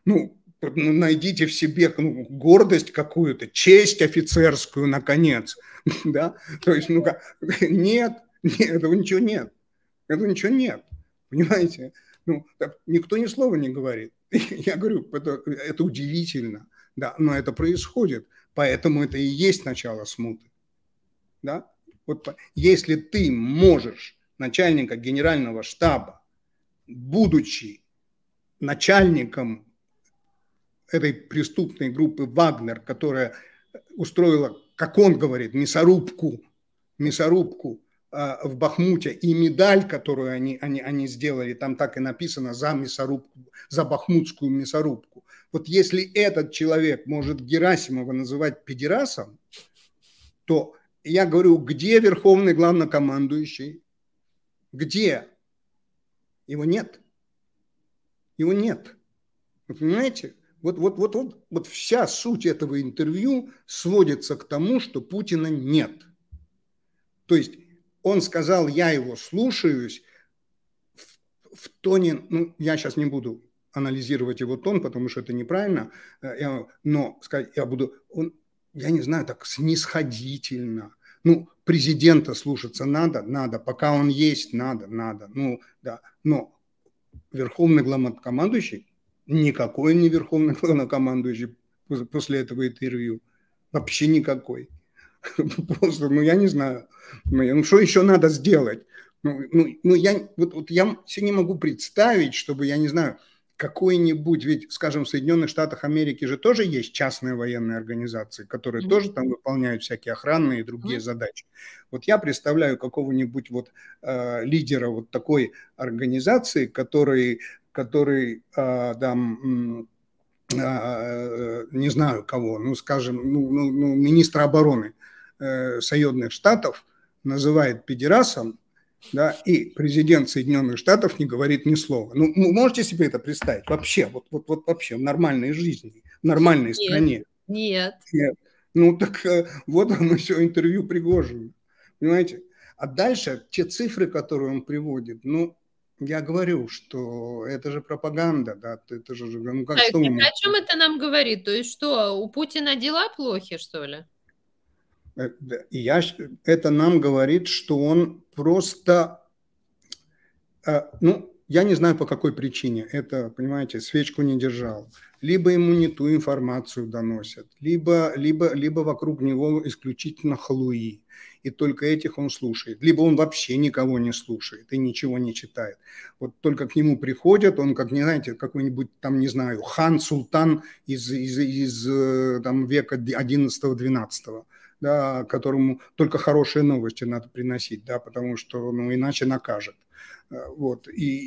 ну, найдите в себе ну, гордость какую-то, честь офицерскую, наконец, *laughs* да, то есть, ну, нет, нет, этого ничего нет, этого ничего нет, понимаете, ну, никто ни слова не говорит, *laughs* Я говорю, это, это удивительно, да, но это происходит. Поэтому это и есть начало смуты. Да? Вот если ты можешь начальника генерального штаба, будучи начальником этой преступной группы «Вагнер», которая устроила, как он говорит, мясорубку, мясорубку – а, в Бахмуте и медаль, которую они, они, они сделали, там так и написано, за мясорубку, за бахмутскую мясорубку. Вот если этот человек может Герасимова называть педерасом, то я говорю, где верховный главнокомандующий? Где? Его нет. Его нет. Вы понимаете? Вот, вот, вот, вот, вот вся суть этого интервью сводится к тому, что Путина нет. То есть он сказал, я его слушаюсь, в, в тоне, ну, я сейчас не буду анализировать его тон, потому что это неправильно, э, я, но сказать, я буду, он, я не знаю, так снисходительно. Ну, президента слушаться надо, надо, пока он есть, надо, надо. Ну, да, но верховный главнокомандующий, никакой не верховный *laughs* главнокомандующий после этого интервью, вообще никакой. *laughs* Просто, ну, я не знаю. Ну, ну, что еще надо сделать? Ну, ну, ну я, вот, вот я себе не могу представить, чтобы, я не знаю, какой-нибудь, ведь, скажем, в Соединенных Штатах Америки же тоже есть частные военные организации, которые mm-hmm. тоже там выполняют всякие охранные и другие mm-hmm. задачи. Вот я представляю какого-нибудь вот э, лидера вот такой организации, который, который э, там э, э, не знаю кого, ну, скажем, ну, ну, ну, министра обороны Э, Соединенных Штатов называет педерасом, да, и президент Соединенных Штатов не говорит ни слова. Ну, ну, можете себе это представить? Вообще, вот, вот, вот вообще в нормальной жизни, в нормальной нет, стране. Нет. нет. Ну, так э, вот вам все интервью Пригожина. Понимаете? А дальше те цифры, которые он приводит, ну, я говорю, что это же пропаганда, да, это же... Ну, как, так, что о чем это нам говорит? То есть что, у Путина дела плохи, что ли? Э, я, это нам говорит, что он просто, э, ну, я не знаю по какой причине, это, понимаете, свечку не держал. Либо ему не ту информацию доносят, либо, либо, либо вокруг него исключительно халуи, и только этих он слушает. Либо он вообще никого не слушает и ничего не читает. Вот только к нему приходят, он как, не знаете, какой-нибудь там, не знаю, хан, султан из, из, из э, там, века 11-12 да, которому только хорошие новости надо приносить, да, потому что ну, иначе накажет. Э, вот. И,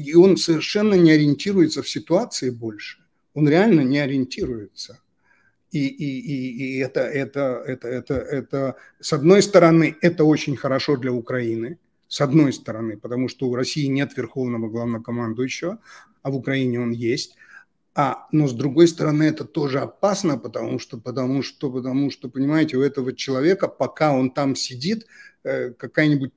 и, и он совершенно не ориентируется в ситуации больше. Он реально не ориентируется. И, и, и, и это, это, это, это, это, с одной стороны, это очень хорошо для Украины, с одной стороны, потому что у России нет верховного главнокомандующего, а в Украине он есть. А, но с другой стороны, это тоже опасно, потому что, потому что, потому что, понимаете, у этого человека, пока он там сидит, э, какая-нибудь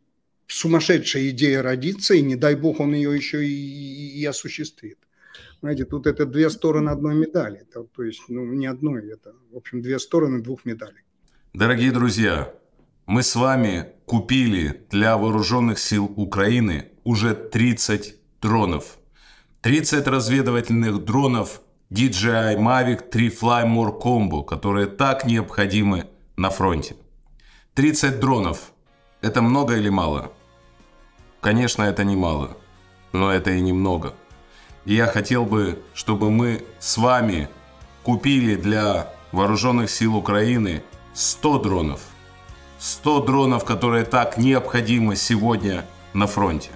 сумасшедшая идея родится, и не дай бог он ее еще и, и, и осуществит. Знаете, тут это две стороны одной медали. Это, то есть, ну, не одной, это, в общем, две стороны двух медалей. Дорогие друзья, мы с вами купили для вооруженных сил Украины уже 30 дронов – 30 разведывательных дронов DJI Mavic 3 Fly More Combo, которые так необходимы на фронте. 30 дронов. Это много или мало? Конечно, это не мало, но это и немного. И я хотел бы, чтобы мы с вами купили для вооруженных сил Украины 100 дронов. 100 дронов, которые так необходимы сегодня на фронте.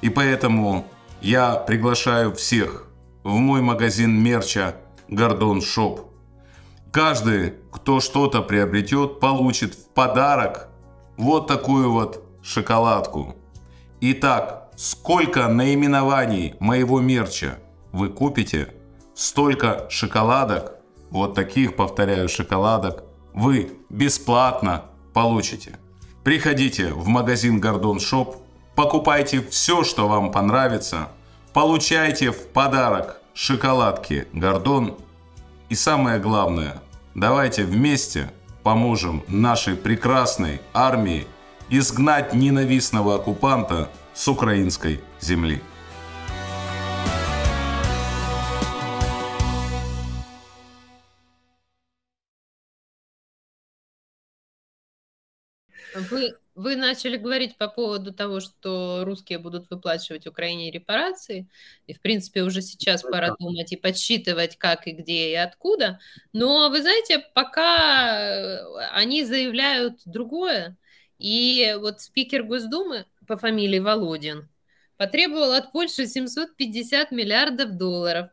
И поэтому я приглашаю всех в мой магазин мерча «Гордон Шоп». Каждый, кто что-то приобретет, получит в подарок вот такую вот шоколадку. Итак, сколько наименований моего мерча вы купите, столько шоколадок, вот таких, повторяю, шоколадок, вы бесплатно получите. Приходите в магазин Гордон Шоп Покупайте все, что вам понравится. Получайте в подарок шоколадки «Гордон». И самое главное, давайте вместе поможем нашей прекрасной армии изгнать ненавистного оккупанта с украинской земли. Вы, вы начали говорить по поводу того, что русские будут выплачивать Украине репарации, и, в принципе, уже сейчас пора думать и подсчитывать, как и где и откуда. Но, вы знаете, пока э, они заявляют другое, и вот спикер Госдумы по фамилии Володин потребовал от Польши 750 миллиардов долларов.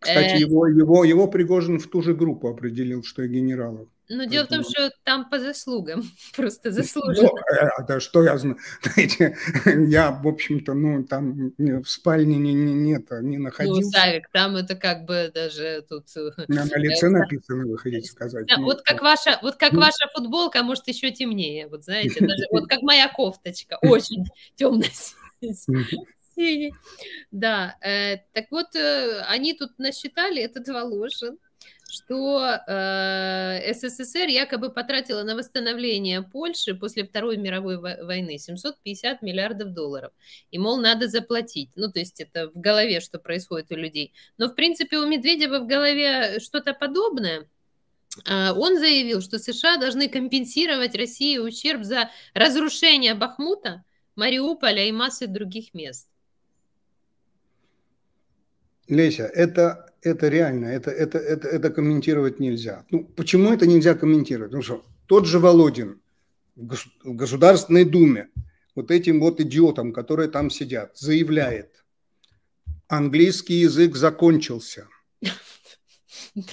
Кстати, э. его, его, его Пригожин в ту же группу определил, что и генералов. Но ну, а дело в том, что там по заслугам, *laughs* просто заслуженно. Ну, э, это что я *laughs* знаю? *laughs* я, в общем-то, ну, там в спальне не, не, нет, не ну, находился. Ну, Савик, там это как бы даже тут... Э, на, на лице написано, вы хотите э, сказать. Да, ну, вот, как а ваша, вот как ну ваша футболка, а может, еще темнее, вот знаете, даже, вот как моя кофточка, очень темно Да, так вот, они тут насчитали это два Волошин, что э, СССР якобы потратила на восстановление Польши после Второй мировой войны 750 миллиардов долларов. И, мол, надо заплатить. Ну, то есть это в голове, что происходит у людей. Но, в принципе, у Медведева в голове что-то подобное. А, он заявил, что США должны компенсировать России ущерб за разрушение Бахмута, Мариуполя и массы других мест. Леся, это, это реально, это, это, это, это комментировать нельзя. Ну, почему это нельзя комментировать? Потому ну что тот же Володин в Государственной Думе вот этим вот идиотам, которые там сидят, заявляет, английский язык закончился. *laughs*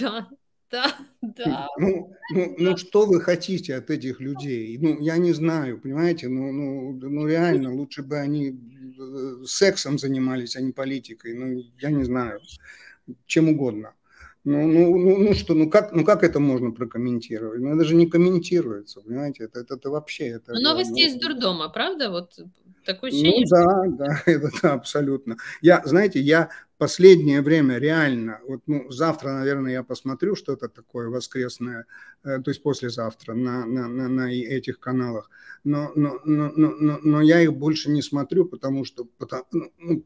Да. Да, *laughs* да. Ну, ну, ну что вы хотите от этих людей? Ну, я не знаю, понимаете, ну, ну, ну реально, лучше бы они э, сексом занимались, а не политикой. Ну, я не знаю, чем угодно. Ну, ну, ну, ну что, ну как, ну как это можно прокомментировать? Ну, это же не комментируется, понимаете, это, это, это вообще... Это, ну, Но новости ну, из дурдома, правда? Вот такое ну ощущение. Ну да, да, *laughs* это да, абсолютно. Я, знаете, я последнее время реально, вот ну, завтра, наверное, я посмотрю что это такое воскресное, э, то есть послезавтра на, на, на, на этих каналах, но, но, но, но, но я их больше не смотрю, потому что ну,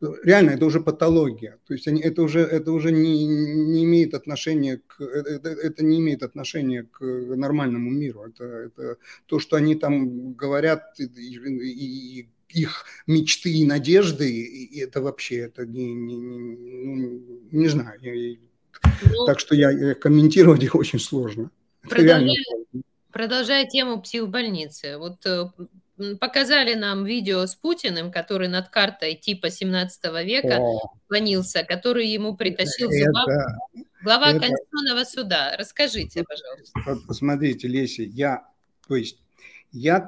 ну, реально это уже патология, то есть они, это уже, это уже не, не имеет отношения к, это, это не имеет отношения к нормальному миру, это, это то, что они там говорят и, и, и их мечты и надежды, и это вообще, это не, не, не, ну, не не знаю. Ну, так что я комментировать их очень сложно. Продолжая, продолжая тему психбольницы, вот э, показали нам видео с Путиным, который над картой типа 17 века О. склонился, который ему притащил это, глава, глава это... Конституционного суда. Расскажите, пожалуйста. Посмотрите, Леся, я, то есть, я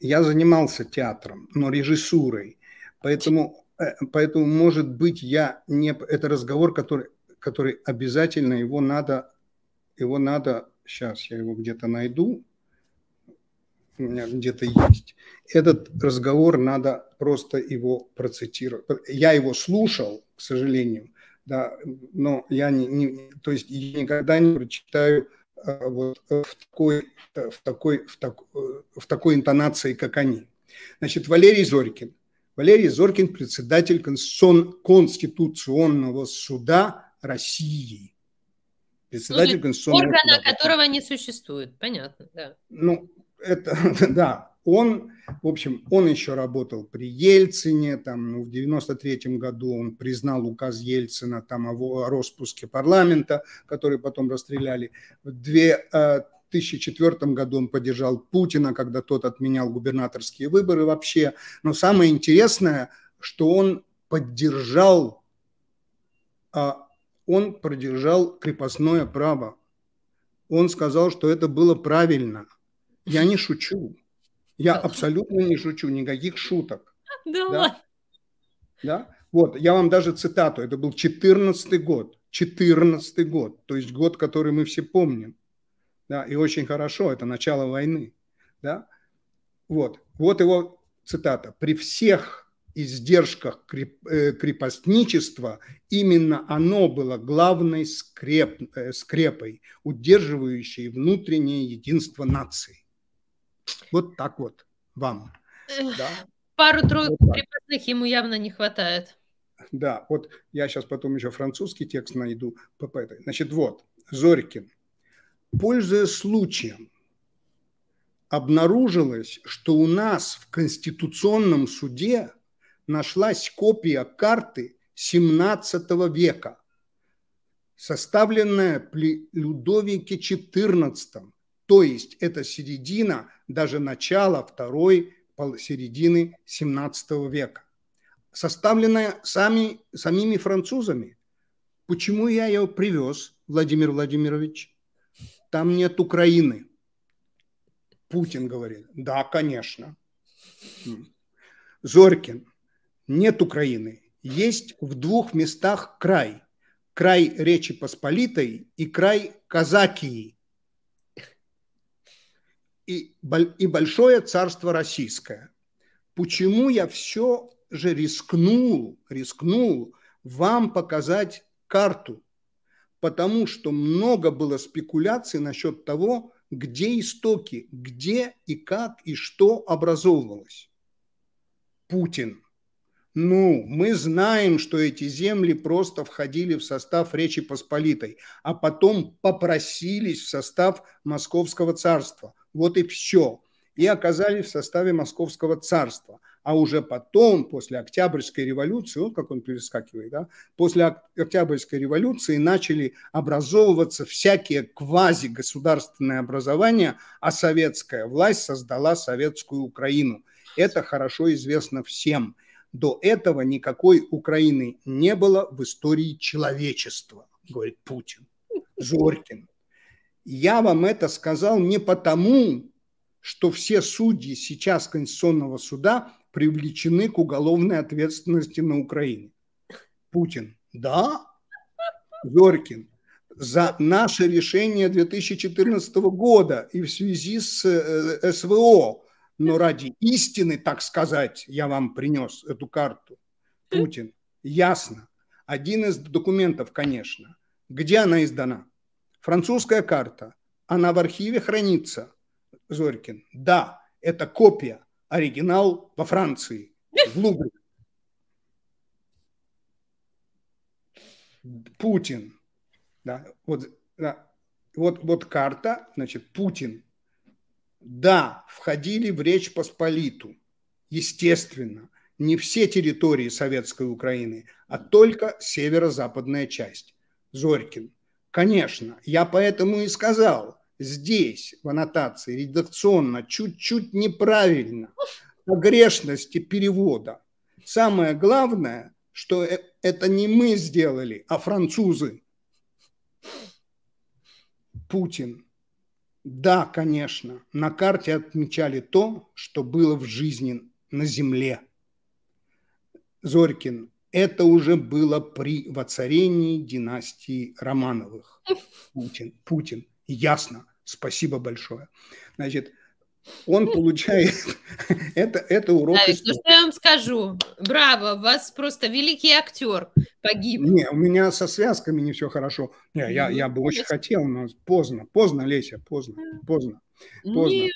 я занимался театром, но режиссурой. Поэтому, э, поэтому может быть, я не... Это разговор, который, который обязательно его надо... Его надо... Сейчас я его где-то найду. У меня где-то есть. Этот разговор надо просто его процитировать. Я его слушал, к сожалению, да, но я не, не... То есть я никогда не прочитаю Э, вот э, в такой, э, в такой, в так, в такой интонации, как они. Значит, Валерий Зорькин. Валерий Зорькин – председатель Конституционного суда России. Председатель ну, Конституционного органа, суда. которого не существует, понятно, да. Ну, это, *laughs* да, он, в общем, он еще работал при Ельцине, там, ну, в 93 году он признал указ Ельцина там о, о распуске парламента, который потом расстреляли. В 2004 э, году он поддержал Путина, когда тот отменял губернаторские выборы вообще. Но самое интересное, что он поддержал, а, он продержал крепостное право. Он сказал, что это было правильно. Я не шучу. Я абсолютно не шучу, никаких шуток. *laughs* Да, да? да? Вот, я вам даже цитату, это был 14 год, 14 год, то есть год, который мы все помним. Да, и очень хорошо, это начало войны. Да? Вот, вот его цитата. «При всех издержках креп, э, крепостничества именно оно было главной скреп, э, скрепой, удерживающей внутреннее единство нации». Вот так вот вам. Да? Пару-тройку вот крепостных ему явно не хватает. Да, вот я сейчас потом еще французский текст найду. Значит, вот, Зорькин. Пользуясь случаем, обнаружилось, что у нас в Конституционном суде нашлась копия карты 17 века, составленная при Людовике XIV то есть это середина, даже начало второй середины 17 века, составленная сами, самими французами. Почему я ее привез, Владимир Владимирович? Там нет Украины. Путин говорит, да, конечно. Зоркин, нет Украины. Есть в двух местах край. Край Речи Посполитой и край Казакии – и, и большое царство российское. Почему я все же рискнул, рискнул вам показать карту? Потому что много было спекуляций насчет того, где истоки, где и как и что образовывалось. Путин. Ну, мы знаем, что эти земли просто входили в состав Речи Посполитой, а потом попросились в состав Московского царства вот и все. И оказались в составе Московского царства. А уже потом, после Октябрьской революции, вот как он перескакивает, да, после Октябрьской революции начали образовываться всякие квази-государственные образования, а советская власть создала советскую Украину. Это хорошо известно всем. До этого никакой Украины не было в истории человечества, говорит Путин. Зорькин. Я вам это сказал не потому, что все судьи сейчас Конституционного суда привлечены к уголовной ответственности на Украине. Путин. Да? Зорькин. За наше решение 2014 года и в связи с э, СВО. Но ради истины, так сказать, я вам принес эту карту. Путин. Ясно. Один из документов, конечно. Где она издана? Французская карта, она в архиве хранится, Зорькин. Да, это копия, оригинал во Франции, в Лувре. Путин. Да, вот, да, вот, вот карта, значит, Путин. Да, входили в Речь Посполиту, естественно, не все территории Советской Украины, а только северо-западная часть. Зорькин. Конечно, я поэтому и сказал здесь, в аннотации, редакционно, чуть-чуть неправильно погрешности перевода. Самое главное, что э, это не мы сделали, а французы. Путин. Да, конечно, на карте отмечали то, что было в жизни на земле. Зорькин. Это уже было при воцарении династии Романовых. Путин, Путин, ясно. Спасибо большое. Значит, он ну. получает *laughs* это, это урок. Да, ну, что я вам скажу? Браво, у вас просто великий актер погиб. Не, у меня со связками не все хорошо. Не, я, ну, я бы очень хотел, но поздно, поздно, Леся, поздно, поздно. поздно. Нет.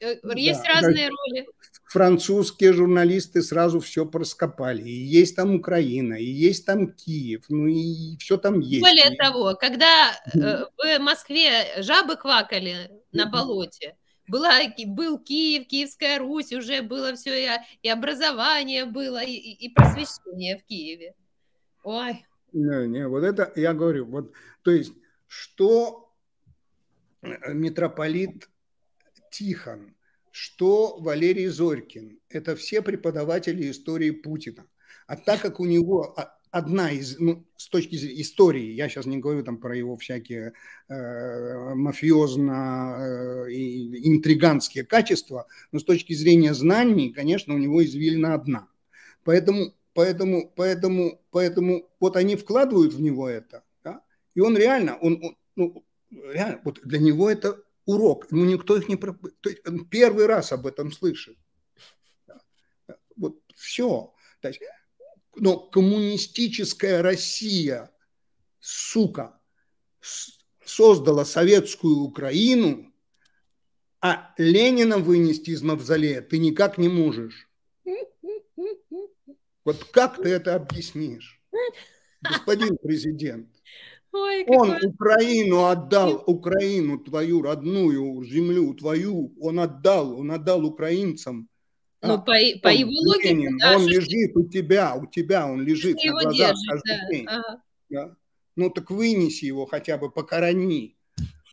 Э, ну есть да. разные роли. Французские журналисты сразу все проскопали. И есть там Украина, и есть там Киев, ну и все там есть. Более того, когда э, в Москве жабы квакали на болоте, была, был Киев, Киевская Русь, уже было все, и, и образование было, и, и просвещение в Киеве. Ой. Не, не, вот это я говорю, вот, то есть, что э, митрополит Тихон, что Валерий Зорькин. Это все преподаватели истории Путина. А так как у него одна из, ну, с точки зрения истории, я сейчас не говорю там про его всякие э, мафиозно э, интриганские качества, но с точки зрения знаний, конечно, у него извилина одна. Поэтому, поэтому, поэтому, поэтому вот они вкладывают в него это, да? и он реально, он, он ну, реально, вот для него это урок. Ну, никто их не... Первый раз об этом слышит. Вот все. Но коммунистическая Россия, сука, создала советскую Украину, а Ленина вынести из мавзолея ты никак не можешь. Вот как ты это объяснишь, господин президент? Ой, он Украину отдал, Украину твою родную землю твою, он отдал, он отдал украинцам. Ну, а, по, по его логике, да, он что... лежит у тебя, у тебя он лежит на глазах держит, каждый да, день. Ага. Да? Ну так вынеси его хотя бы, покорони,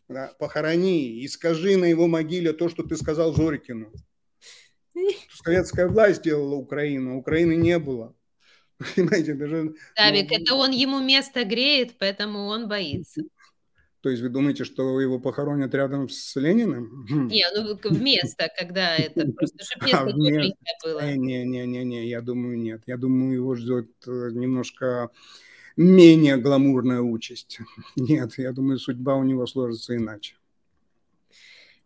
да, похорони и скажи на его могиле то, что ты сказал Зорькину. *laughs* Советская власть сделала Украину, а Украины не было. Понимаете, даже... Савик, ну, это он ему место греет, поэтому он боится. *laughs* То есть вы думаете, что его похоронят рядом с Лениным? Хм. Не, ну вместо, когда это просто, чтобы место а, нет, было. Э, не, не, не, не, я думаю, нет. Я думаю, его ждет э, немножко менее гламурная участь. *laughs* Нет, я думаю, судьба у него сложится иначе.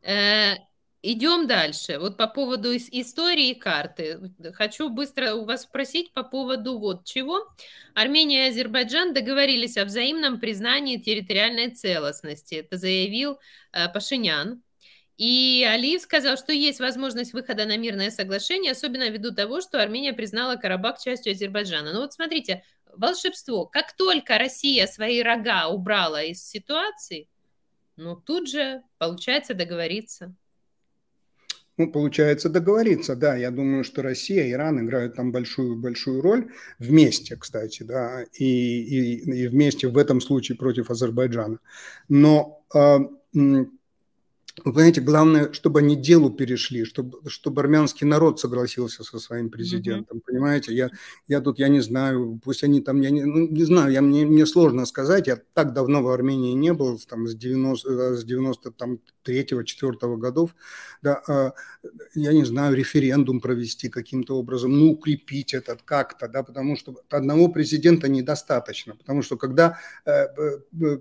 Э, Идем дальше. Вот по поводу истории карты. Хочу быстро у вас спросить по поводу вот чего. Армения и Азербайджан договорились о взаимном признании территориальной целостности. Это заявил э, Пашинян. И Алиев сказал, что есть возможность выхода на мирное соглашение, особенно ввиду того, что Армения признала Карабах частью Азербайджана. Ну вот смотрите, волшебство. Как только Россия свои рога убрала из ситуации, ну тут же получается договориться ну, получается договориться. Да, я думаю, что Россия и Иран играют там большую-большую роль вместе, кстати, да, и, и, и вместе в этом случае против Азербайджана. Но эм, вы понимаете, главное, чтобы они делу перешли, чтобы, чтобы армянский народ согласился со своим президентом. Mm-hmm. Понимаете, я, я тут, я не знаю, пусть они там, я не, ну, не знаю, я, мне, мне сложно сказать, я так давно в Армении не был, там, с 90, с 90 там, 3-4 годов, да, а, я не знаю, референдум провести каким-то образом, ну, укрепить этот как-то, да, потому что одного президента недостаточно, потому что когда э,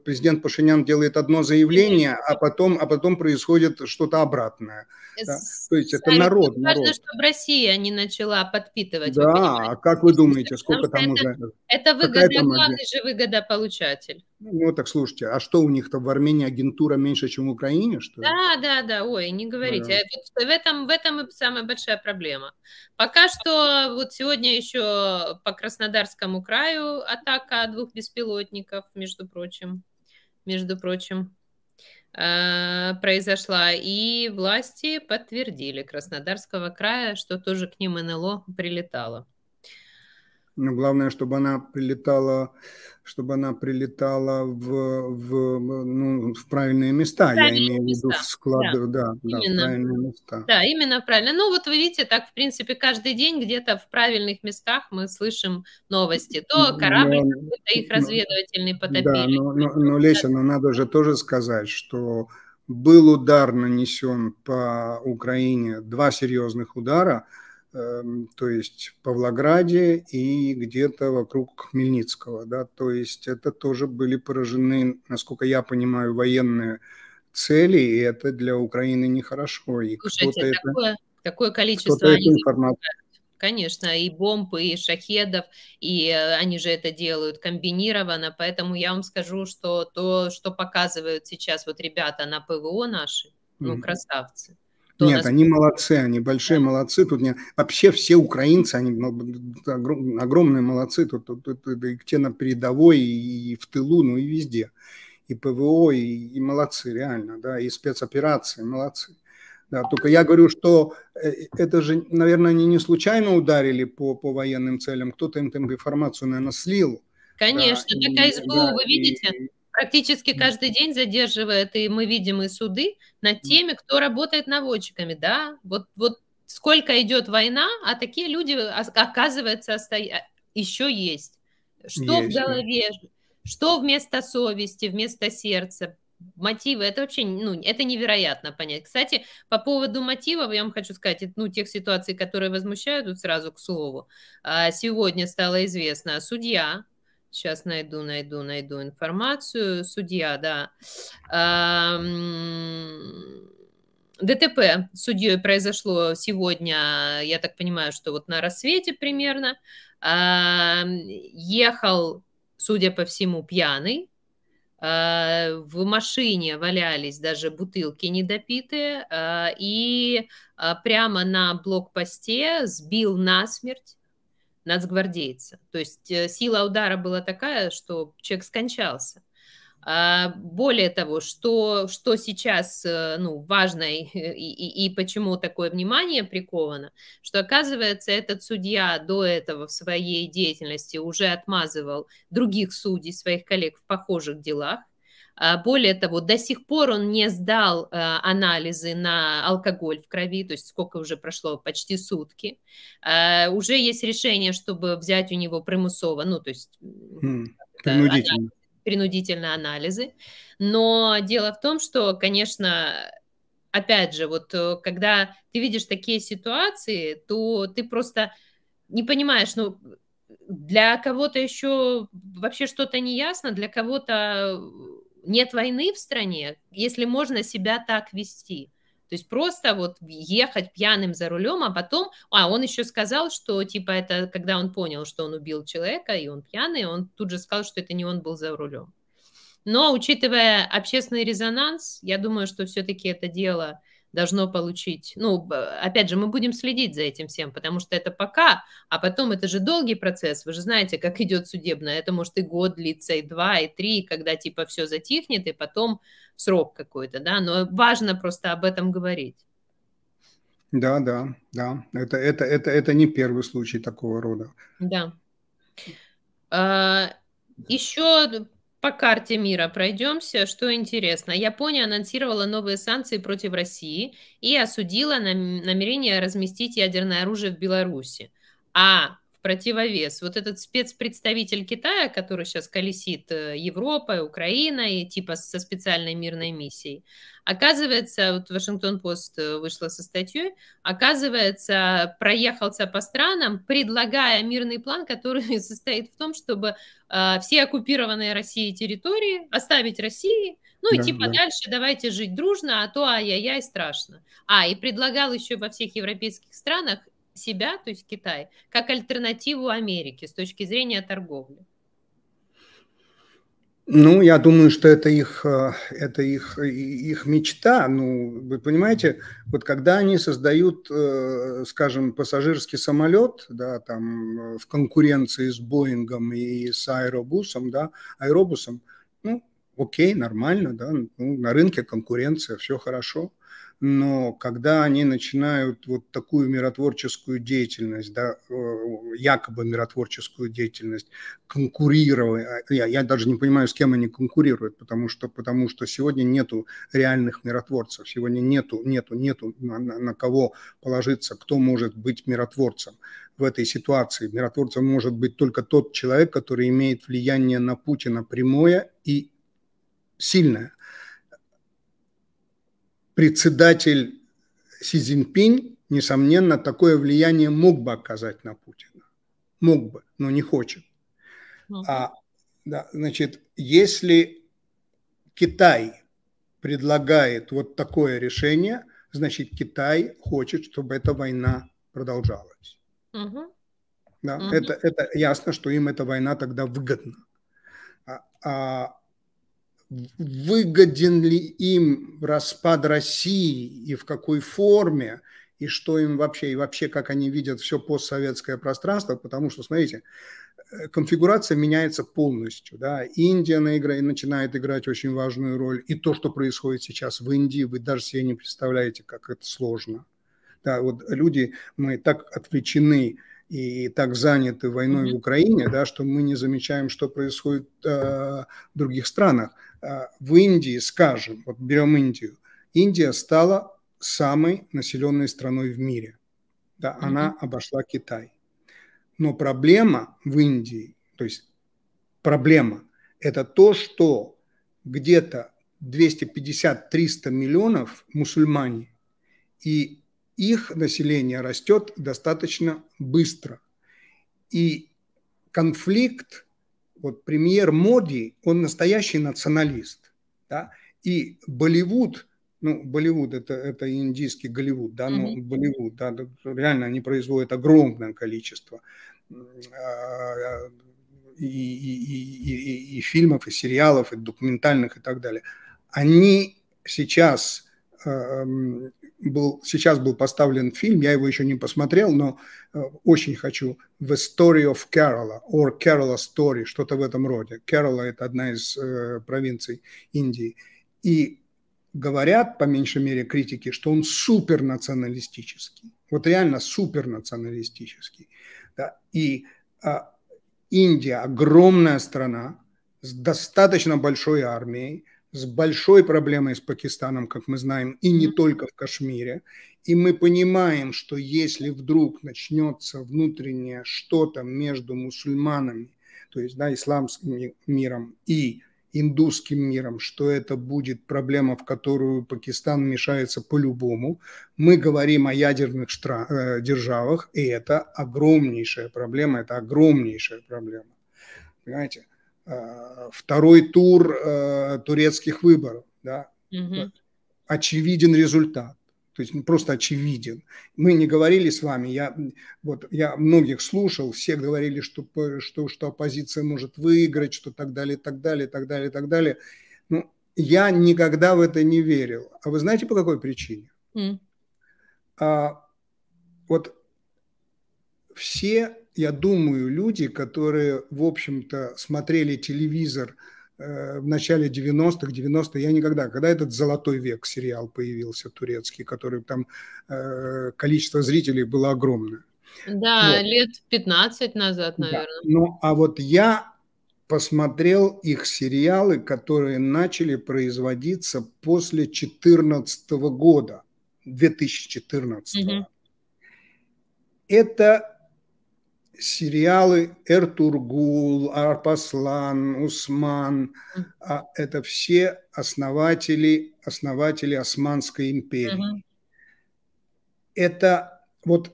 президент Пашинян делает одно заявление, а потом, а потом происходит что-то обратное. Да. То есть это народ. Важно, народ. чтобы Россия не начала подпитывать. Да, а как вы думаете, сколько там это, уже? Это выгода, главный же выгодополучатель. Ну, так слушайте, а что у них-то в Армении агентура меньше, чем в Украине, что ли? Да, да, да, ой, не говорите. Да. В, этом, в этом и самая большая проблема. Пока что вот сегодня еще по Краснодарскому краю атака двух беспилотников, между прочим, между прочим, э, произошла. И власти подтвердили Краснодарского края, что тоже к ним НЛО прилетало. Ну, главное, чтобы она прилетала чтобы она прилетала в, в, ну, в правильные места. Правильные Я имею в виду склады, да, да, да, правильные места. Да, именно правильно. Ну вот вы видите, так в принципе каждый день где-то в правильных местах мы слышим новости. То корабль, но, то их разведывательный потопили. Да, но, но, но Леся, но надо же тоже сказать, что был удар нанесен по Украине, два серьезных удара – Эм, то есть в Павлограде и где-то вокруг Хмельницкого, да, то есть это тоже были поражены, насколько я понимаю, военные цели, и это для Украины нехорошо. И Слушайте, такое, это, такое количество они... информации. Конечно, и бомб, и шахедов, и э, они же это делают комбинированно, поэтому я вам скажу, что то, что показывают сейчас вот ребята на ПВО наши, ну, mm-hmm. красавцы. Нет, нас... они молодцы, они большие да. молодцы. Тут не... вообще все украинцы, они огромные молодцы. Тут, тут, тут, тут и те на передовой, и, и в тылу, ну и везде. И ПВО, и, и молодцы, реально, да, и спецоперации, молодцы. Да, только я говорю, что э, это же, наверное, они не случайно ударили по, по военным целям. Кто-то им там информацию, наверное, слил. Конечно, да, такая СБУ, да, вы видите? И, практически каждый день задерживает, и мы видим и суды над теми, кто работает наводчиками, да, вот, вот сколько идет война, а такие люди, оказывается, остоя... Э, еще есть. Что есть, в голове, что вместо совести, вместо сердца, мотивы, это вообще, ну, это невероятно понять. Кстати, по поводу мотивов, я вам хочу сказать, ну, тех ситуаций, которые возмущают, вот сразу к слову, а, сегодня стало известно, судья Сейчас найду, найду, найду информацию. Судья, да. ДТП с судьей произошло сегодня, я так понимаю, что вот на рассвете примерно. Ехал, судя по всему, пьяный. А, в машине валялись даже бутылки недопитые. А, и а, прямо на блокпосте сбил насмерть нацгвардейца. То есть э, сила удара была такая, что человек скончался. А, более того, что, что сейчас э, ну, важно и, и, и почему такое внимание приковано, что оказывается этот судья до этого в своей деятельности уже отмазывал других судей, своих коллег в похожих делах, а, более того, до сих пор он не сдал э, анализы на алкоголь в крови, то есть сколько уже прошло, почти сутки. А, уже есть решение, чтобы взять у него примусово, ну, то есть... Хм, принудительно. Анализ, принудительно анализы. Но дело в том, что, конечно, опять же, вот э, когда ты видишь такие ситуации, то ты просто не понимаешь, ну, для кого-то еще вообще что-то не ясно, для кого-то нет войны в стране, если можно себя так вести. То есть просто вот ехать пьяным за рулем, а потом... А, он еще сказал, что типа это, когда он понял, что он убил человека, и он пьяный, он тут же сказал, что это не он был за рулем. Но учитывая общественный резонанс, я думаю, что все-таки это дело должно получить. Ну, опять же, мы будем следить за этим всем, потому что это пока, а потом это же долгий процесс. Вы же знаете, как идет судебное. Это может и год длиться, и два, и три, когда типа все затихнет, и потом срок какой-то, да. Но важно просто об этом говорить. Да, да, да. Это, это, это, это не первый случай такого рода. Да. А, еще по карте мира пройдемся. Что интересно, Япония анонсировала новые санкции против России и осудила намерение разместить ядерное оружие в Беларуси. А противовес. Вот этот спецпредставитель Китая, который сейчас колесит э, Европа, Украина и типа со специальной мирной миссией, оказывается, вот Вашингтон Пост э, вышла со статьей, оказывается, проехался по странам, предлагая мирный план, который *laughs* состоит в том, чтобы э, все оккупированные Россией территории оставить России, ну и да, типа да. дальше давайте жить дружно, а то ай-яй-яй страшно. А, и предлагал еще во всех европейских странах себя, то есть Китай, как альтернативу Америке с точки зрения торговли? Ну, я думаю, что это их, э, это их, их мечта. Ну, вы понимаете, вот когда они создают, э, скажем, пассажирский самолет, да, там э, в конкуренции с Боингом и с аэробусом, да, аэробусом, ну, окей, нормально, да, ну, на рынке конкуренция, все хорошо но когда они начинают вот такую миротворческую деятельность, да, э, якобы миротворческую деятельность, конкурировать, а, я, я даже не понимаю, с кем они конкурируют, потому что, потому что сегодня нету реальных миротворцев, сегодня нету, нету, нету на, на, на кого положиться, кто может быть миротворцем в этой ситуации. Миротворцем может быть только тот человек, который имеет влияние на Путина прямое и сильное председатель Си Цзиньпинь, несомненно, такое влияние мог бы оказать на Путина. Мог бы, но не хочет. Ну. А, да, значит, если Китай предлагает вот такое решение, значит, Китай хочет, чтобы эта война продолжалась. Угу. Да, угу. Это, это ясно, что им эта война тогда выгодна. А, а выгоден ли им распад России и в какой форме, и что им вообще, и вообще, как они видят все постсоветское пространство, потому что, смотрите, э, конфигурация меняется полностью. Да? Индия наигра... начинает играть очень важную роль, и то, что происходит сейчас в Индии, вы даже себе не представляете, как это сложно. Да, вот люди, мы так отвлечены и так заняты войной в Украине, да, что мы не замечаем, что происходит э, в других странах. А, в Индии, скажем, вот берем Индию, Индия стала самой населенной страной в мире. Да, mm-hmm. Она обошла Китай. Но проблема в Индии, то есть проблема, это то, что где-то 250-300 миллионов мусульмане и их население растет достаточно быстро. И конфликт, вот премьер Моди, он настоящий националист. Да? И Болливуд, ну, Болливуд это, это индийский Голливуд, да, ну mm-hmm. Болливуд, да, реально они производят огромное количество а, и, и, и, и фильмов, и сериалов, и документальных и так далее. Они сейчас а, был, сейчас был поставлен фильм, я его еще не посмотрел, но э, очень хочу. The Story of Kerala or Kerala Story, что-то в этом роде. Kerala – это одна из э, провинций Индии. И говорят, по меньшей мере, критики, что он супернационалистический. Вот реально супернационалистический. Да? И э, Индия – огромная страна с достаточно большой армией – с большой проблемой с Пакистаном, как мы знаем, и не только в Кашмире. И мы понимаем, что если вдруг начнется внутреннее что-то между мусульманами, то есть да, исламским миром и индусским миром, что это будет проблема, в которую Пакистан мешается по-любому. Мы говорим о ядерных штра... Э, державах, и это огромнейшая проблема, это огромнейшая проблема. Понимаете? Э, второй тур э, турецких выборов, да, угу. очевиден результат. То есть ну, просто очевиден. Мы не говорили с вами, я, вот, я многих слушал, все говорили, что, что, что оппозиция может выиграть, что так далее, так далее, так далее, так далее. Ну, я никогда в это не верил. А вы знаете, по какой причине? Mm. А, вот все я думаю, люди, которые, в общем-то, смотрели телевизор э, в начале 90-х, 90 я никогда, когда этот «Золотой век» сериал появился турецкий, который там э, количество зрителей было огромное. Да, вот. лет 15 назад, наверное. Да. Ну, а вот я посмотрел их сериалы, которые начали производиться после 2014 года, 2014. Угу. Это сериалы Эртургул, Арпаслан, Усман, а это все основатели, основатели Османской империи. Угу. Это вот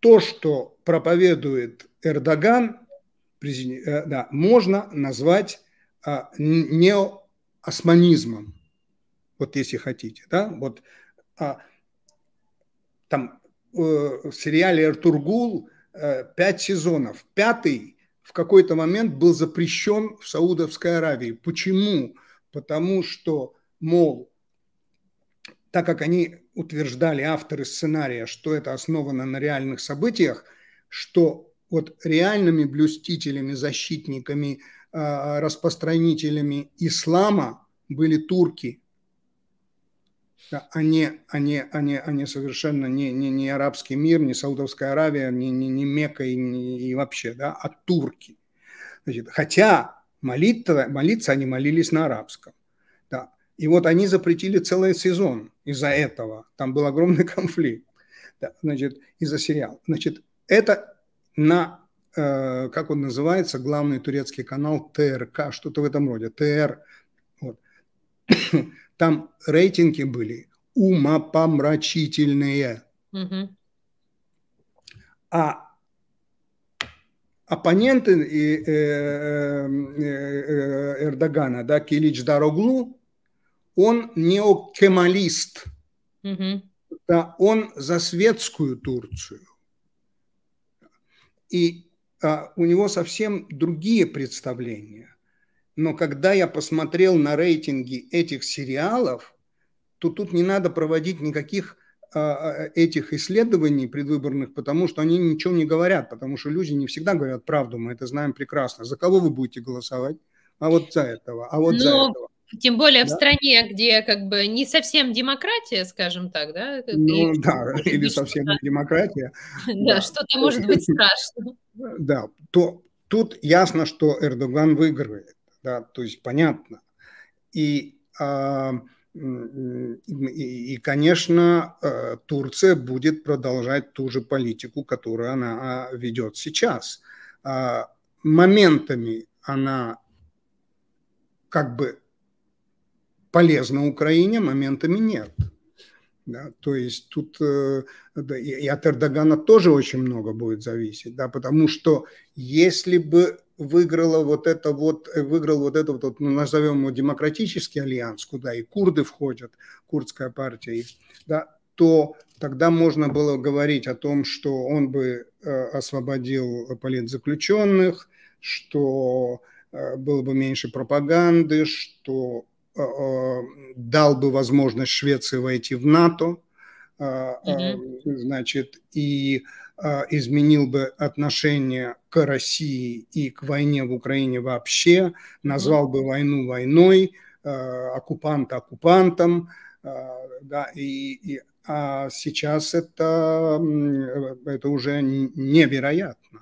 то, что проповедует Эрдоган, э, да, можно назвать а, неоосманизмом, вот если хотите, да, вот а, там э, в сериале Эртургул Э, пять сезонов. Пятый в какой-то момент был запрещен в Саудовской Аравии. Почему? Потому что, мол, так как они утверждали, авторы сценария, что это основано на реальных событиях, что вот реальными блюстителями, защитниками, э, распространителями ислама были турки, они, они, они, они совершенно не, не, не арабский мир, не Саудовская Аравия, не, не, не Мека и, не, и вообще, да, а турки. Значит, хотя молиться, молиться они молились на арабском. Да. И вот они запретили целый сезон из-за этого. Там был огромный *laughs* конфликт да, значит, из-за сериала. Значит, это на, э, как он называется, главный турецкий канал ТРК, что-то в этом роде, ТР *coughs* Там рейтинги были умопомрачительные. Угу. А оппоненты э, э, э, Эрдогана, да, Килич Дароглу, он неокемалист. Угу. Да, он за светскую Турцию. И а, у него совсем другие представления. Но когда я посмотрел на рейтинги этих сериалов, то тут не надо проводить никаких а, а, этих исследований предвыборных, потому что они ничего не говорят, потому что люди не всегда говорят правду, мы это знаем прекрасно. За кого вы будете голосовать? А вот за этого, а вот Но... за ну, этого. Тем более да? в стране, где как бы не совсем демократия, скажем так, да? Ну и, да, или совсем не демократия. *laughs* Да, да. что-то может быть страшно. *laughs* Да, то тут ясно, что Эрдоган выигрывает да, то есть понятно. И, а, и, и конечно, э, Турция будет продолжать ту же политику, которую она а, ведет сейчас. А, моментами она как бы полезна Украине, моментами нет. Да, то есть тут э, да, и от Эрдогана тоже очень много будет зависеть, да, потому что если бы выиграла вот это вот, э, выиграл вот это вот, ну, назовем его демократический альянс, куда и курды входят, курдская партия, да, то тогда можно было говорить о том, что он бы э, освободил политзаключенных, что э, было бы меньше пропаганды, что дал бы возможность Швеции войти в НАТО, mm-hmm. значит, и а, изменил бы отношение к России и к войне в Украине вообще, назвал бы войну войной, а, оккупанта оккупантом, а, да, и, и а сейчас это, это уже невероятно.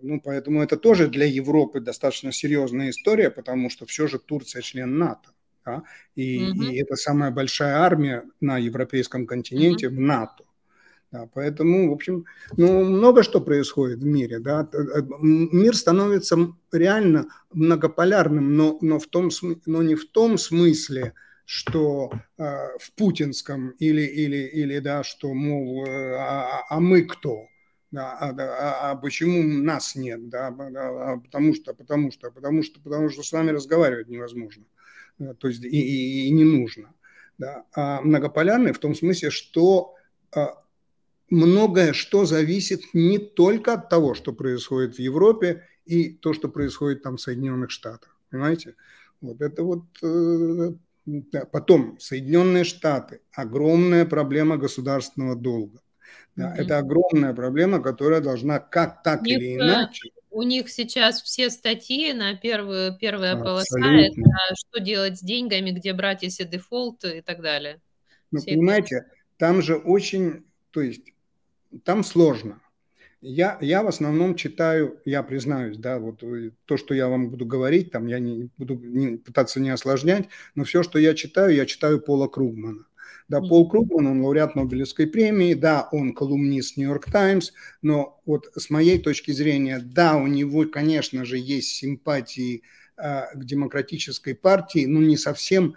Ну, поэтому это тоже для Европы достаточно серьезная история, потому что все же Турция член НАТО. Да? И, угу. и это самая большая армия на европейском континенте угу. в НАТО. Да, поэтому, в общем, ну, много что происходит в мире. Да. Э, э, мир становится реально многополярным, но, но, в том, но не в том смысле, что э, в путинском или, или, или да, что, мол, э, а, а, а мы кто? Да, а, а, а почему нас нет? Да, а, а потому что, потому что, потому что, потому что с вами разговаривать невозможно, да, то есть и, и, и не нужно. Да. А многополярный в том смысле, что многое что зависит не только от того, что происходит в Европе и то, что происходит там в Соединенных Штатах. Понимаете? Вот это вот... Э, да. Потом, Соединенные Штаты. Огромная проблема государственного долга. Да, mm-hmm. Это огромная проблема, которая должна как так них, или э, иначе... У них сейчас все статьи на первую, первая Абсолютно. полоса, это что делать с деньгами, где брать, если дефолт и так далее. Ну, понимаете, это... там же очень, то есть там сложно. Я, я в основном читаю, я признаюсь, да, вот э, то, что я вам буду говорить, там я не буду не, пытаться не осложнять, но все, что я читаю, я читаю Пола Кругмана. Да, Пол Кругман, он лауреат Нобелевской премии, да, он колумнист Нью-Йорк Таймс, но вот с моей точки зрения, да, у него, конечно же, есть симпатии э, к демократической партии, но не совсем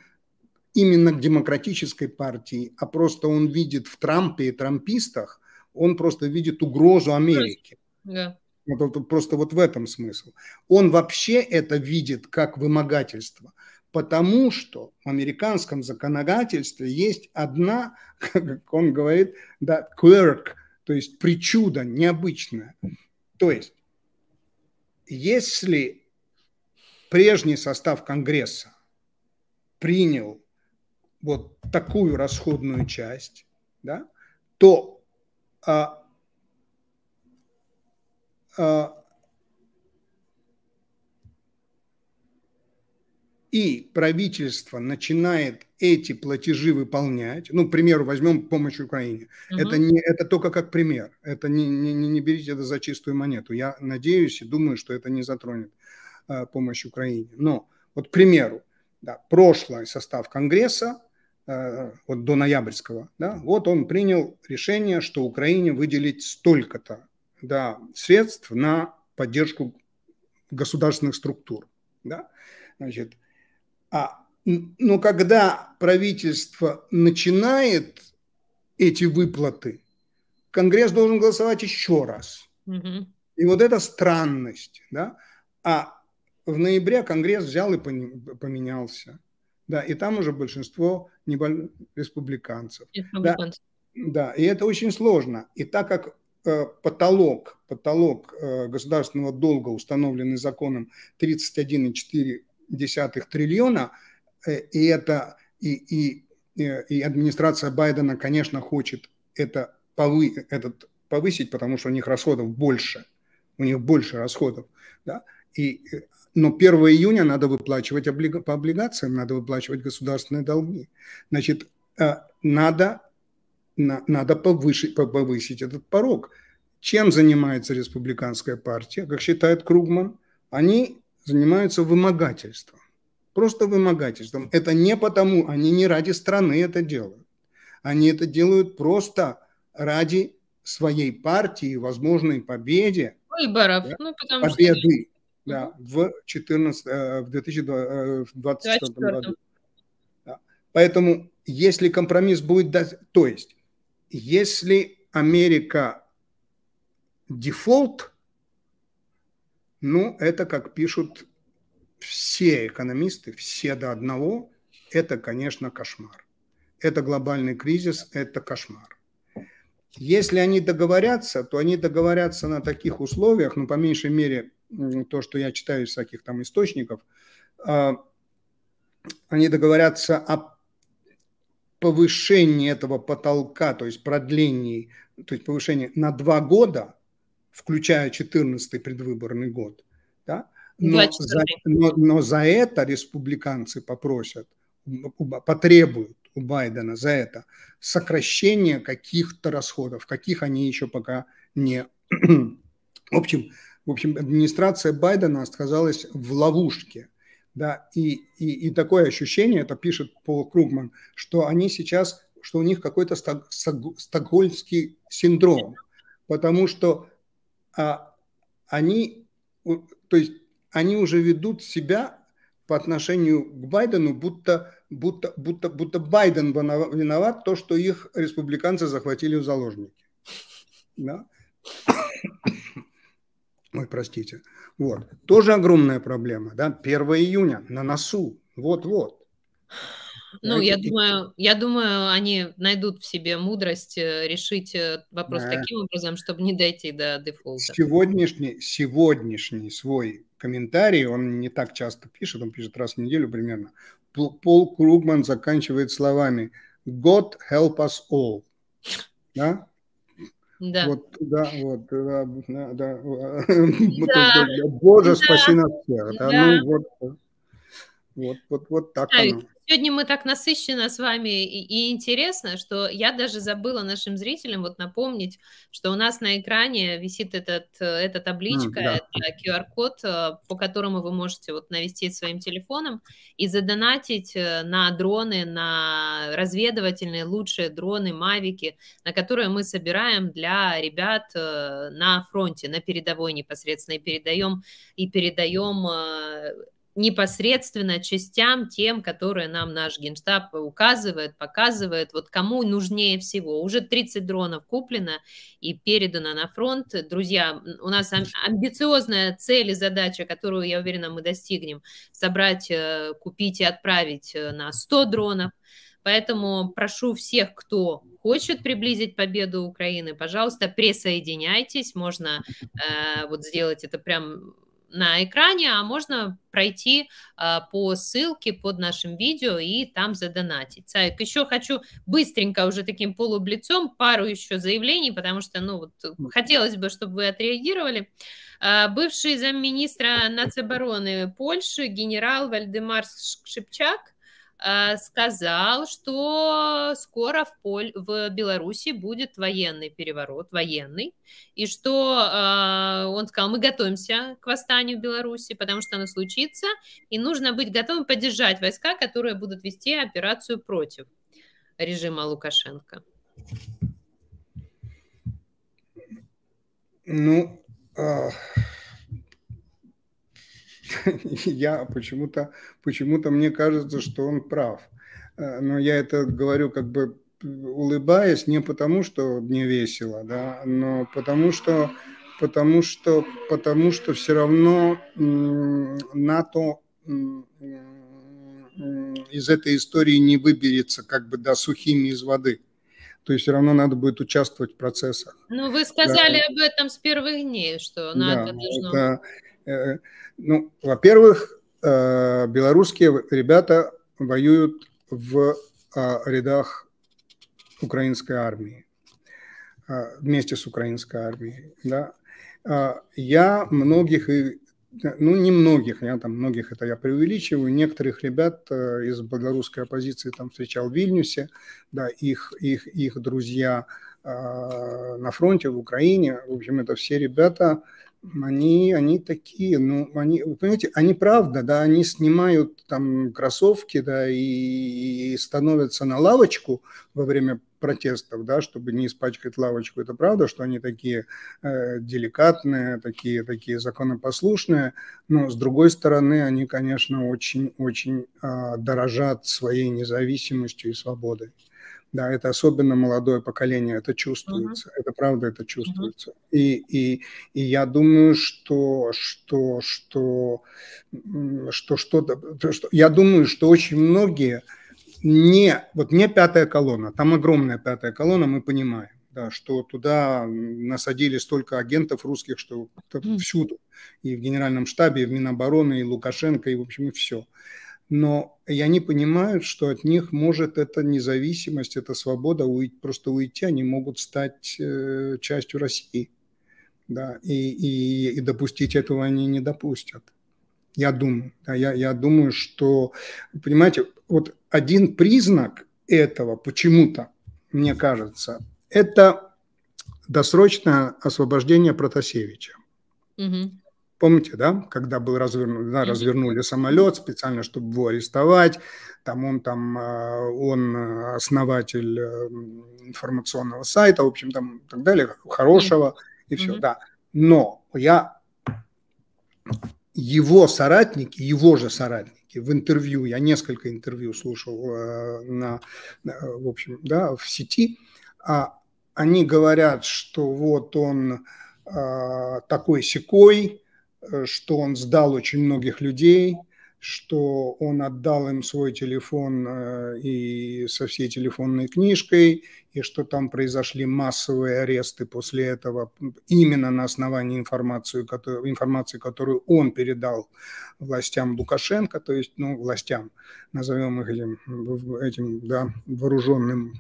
именно к демократической партии, а просто он видит в Трампе и трампистах он просто видит угрозу Америке. Да. Вот, просто вот в этом смысл. Он вообще это видит как вымогательство, потому что в американском законодательстве есть одна, *laughs* как он говорит, да, quirk, то есть причуда необычная. То есть, если прежний состав Конгресса принял вот такую расходную часть, да, то а, а, и правительство начинает эти платежи выполнять, ну, к примеру, возьмем помощь Украине, угу. это, не, это только как пример, это не, не, не берите это за чистую монету. Я надеюсь и думаю, что это не затронет а, помощь Украине. Но, вот, к примеру, да, прошлый состав Конгресса, Э, вот до ноябрьского, да, вот он принял решение, что Украине выделить столько-то да, средств на поддержку государственных структур. Да? Значит, а, но когда правительство начинает эти выплаты, Конгресс должен голосовать еще раз. Угу. И вот это странность. Да? А в ноябре Конгресс взял и поменялся. Да, и там уже большинство небо... республиканцев. Да, да, и это очень сложно. И так как э, потолок, потолок э, государственного долга, установленный законом 31,4 триллиона, э, и это и, и, э, и администрация Байдена, конечно, хочет это повы, этот повысить, потому что у них расходов больше, у них больше расходов, да, и э, но 1 июня надо выплачивать облига... по облигациям, надо выплачивать государственные долги. Значит, э, надо, на, надо повысить, повысить этот порог. Чем занимается республиканская партия, как считает Кругман? Они занимаются вымогательством. Просто вымогательством. Это не потому, они не ради страны это делают. Они это делают просто ради своей партии, возможной победе. Выборов. Да? Ну, потому победы. Что да, в, 14, э, в 2024 э, году. Да. Поэтому, если компромисс будет... То есть, если Америка дефолт, ну, это, как пишут все экономисты, все до одного, это, конечно, кошмар. Это глобальный кризис, это кошмар. Если они договорятся, то они договорятся на таких условиях, ну, по меньшей мере, то, что я читаю из всяких там источников, а, они договорятся о повышении этого потолка, то есть продлении, то есть повышении на два года, включая 14 предвыборный год, да? но, за, но, но за это республиканцы попросят, потребуют у Байдена за это сокращение каких-то расходов, каких они еще пока не... *clears throat* В общем, в общем, администрация Байдена оказалась в ловушке. Да, и, и, и такое ощущение, это пишет Пол Кругман, что они сейчас, что у них какой-то сток, стокгольмский синдром, потому что а, они, то есть они уже ведут себя по отношению к Байдену, будто, будто, будто, будто Байден виноват то, что их республиканцы захватили в заложники. Да? Ой, простите. Вот. Тоже огромная проблема, да? 1 июня на носу. Вот-вот. Ну, я думаю, я думаю, они найдут в себе мудрость э, решить э, вопрос да. таким образом, чтобы не дойти до дефолта. Сегодняшний, сегодняшний свой комментарий, он не так часто пишет, он пишет раз в неделю примерно. Пол Кругман заканчивает словами «God help us all». Да? Да. Вот, да, вот, да, да, *laughs* да. Боже, спаси нас всех. Да, да. Ну, вот, вот, вот, вот так оно. Сегодня мы так насыщенно с вами и, и интересно, что я даже забыла нашим зрителям вот напомнить, что у нас на экране висит этот, эта табличка, mm, да. QR-код, а, по которому вы можете вот навестить своим телефоном и задонатить э, на дроны, на разведывательные лучшие дроны, мавики, на которые мы собираем для ребят э, на фронте, на передовой непосредственно, и передаем, и передаем э, непосредственно частям тем, которые нам наш генштаб указывает, показывает, вот кому нужнее всего. Уже 30 дронов куплено и передано на фронт. Друзья, у нас амбициозная цель и задача, которую, я уверена, мы достигнем, собрать, э, купить и отправить э, на 100 дронов. Поэтому прошу всех, кто хочет приблизить победу Украины, пожалуйста, присоединяйтесь. Можно э, вот сделать это прям на экране, а можно пройти э, по ссылке под нашим видео и там задонатить. Цайк, еще хочу быстренько уже таким полублицом пару еще заявлений, потому что, ну, вот, хотелось бы, чтобы вы отреагировали. Э, бывший замминистра нацобороны Польши генерал Вальдемар Шипчак Э, сказал, что скоро в, Поль... в Беларуси будет военный переворот, военный, и что э, он сказал, мы готовимся к восстанию в Беларуси, потому что оно случится, и нужно быть готовым поддержать войска, которые будут вести операцию против режима Лукашенко. Ну, а, *laughs* я почему-то почему то мне кажется, что он прав. Э, но я это говорю как бы улыбаясь не потому, что мне весело, да, но потому что, потому что, потому что все равно НАТО из этой истории не выберется как бы да, сухими из воды. То есть все равно надо будет участвовать в процессах. Ну, вы сказали да. об этом с первых дней, что НАТО да, должно... Это, Э, ну, во-первых, э, белорусские ребята воюют в э, рядах украинской армии, вместе с украинской армией. Да. Я многих, ну не многих, я там многих это я преувеличиваю, некоторых ребят из белорусской оппозиции там встречал в Вильнюсе, да, их, их, их друзья на фронте в Украине. В общем, это все ребята, они, они такие, ну, они, вы понимаете, они правда, да, они снимают там кроссовки, да, и, и становятся на лавочку во время протестов, да, чтобы не испачкать лавочку. Это правда, что они такие э, деликатные, такие, такие законопослушные, но с другой стороны, они, конечно, очень-очень э, а, дорожат своей независимостью и свободой. Да, это особенно молодое поколение, это чувствуется, uh-huh. это правда, это чувствуется. Uh-huh. И, и, и я думаю, что, что, что, что, что, что, я думаю, что очень многие не, вот не пятая колонна, там огромная пятая колонна, мы понимаем, да, что туда насадили столько агентов русских, что всюду, и в Генеральном штабе, и в Минобороны, и Лукашенко, и, в общем, и все. Uh, но я не понимаю, что от них может эта независимость, эта свобода уйти, просто уйти, они могут стать э, частью России. Да, и, и, и допустить этого они не допустят. Я думаю, да, я, я думаю, что, понимаете, вот один признак этого почему-то, мне кажется, это досрочное освобождение Протасевича. Угу. Помните, да, когда был развернут, да, развернули самолет специально, чтобы его арестовать, там он там, э, он э, основатель э, информационного сайта, в общем, там и так далее, хорошего, и все, да. Но я, его соратники, его же соратники в интервью, я несколько интервью слушал на, в общем, да, в сети, а они говорят, что вот он такой секой, Э, что он сдал очень многих людей, что он отдал им свой телефон э, и со всей телефонной книжкой, и что там произошли массовые аресты после этого именно на основании информации, которую, информации, которую он передал властям Лукашенко, то есть, ну, властям, назовем их этим, этим да, вооруженным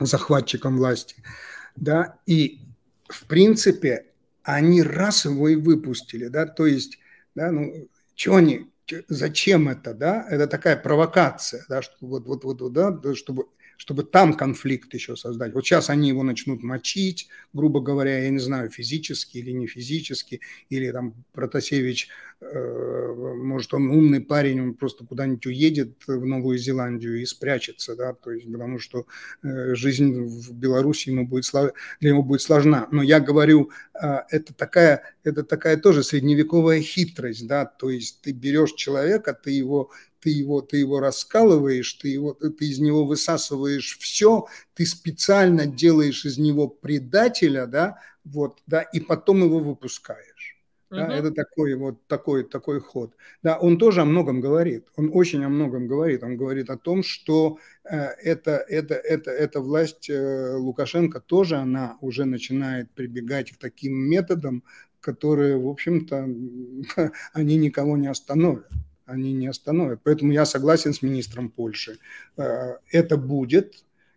захватчиком власти, да, и в принципе они раз его и выпустили, да, то есть, да, ну, чего они, зачем это, да, это такая провокация, да, что вот, вот, вот, да, чтобы чтобы там конфликт еще создать. Вот сейчас они его начнут мочить, грубо говоря, я не знаю, физически или не физически, или там Протасевич, э, может, он умный парень, он просто куда-нибудь уедет в Новую Зеландию и спрячется, да, то есть потому что э, жизнь в Беларуси ему будет, для него будет сложна. Но я говорю, э, это, такая, это такая тоже средневековая хитрость, да, то есть ты берешь человека, ты его ты его, ты его раскалываешь, ты, его, ты из него высасываешь все, ты специально делаешь из него предателя, да, вот, да, и потом его выпускаешь. Uh Да, Это такой вот такой такой ход. Да, он тоже о многом говорит. Он очень о многом говорит. Он говорит о том, что э, это это это эта власть э, Лукашенко тоже она уже начинает прибегать к таким методам, которые, в общем-то, *laughs* они никого не остановят они не остановят. Поэтому я согласен с министром Польши. Э, это будет.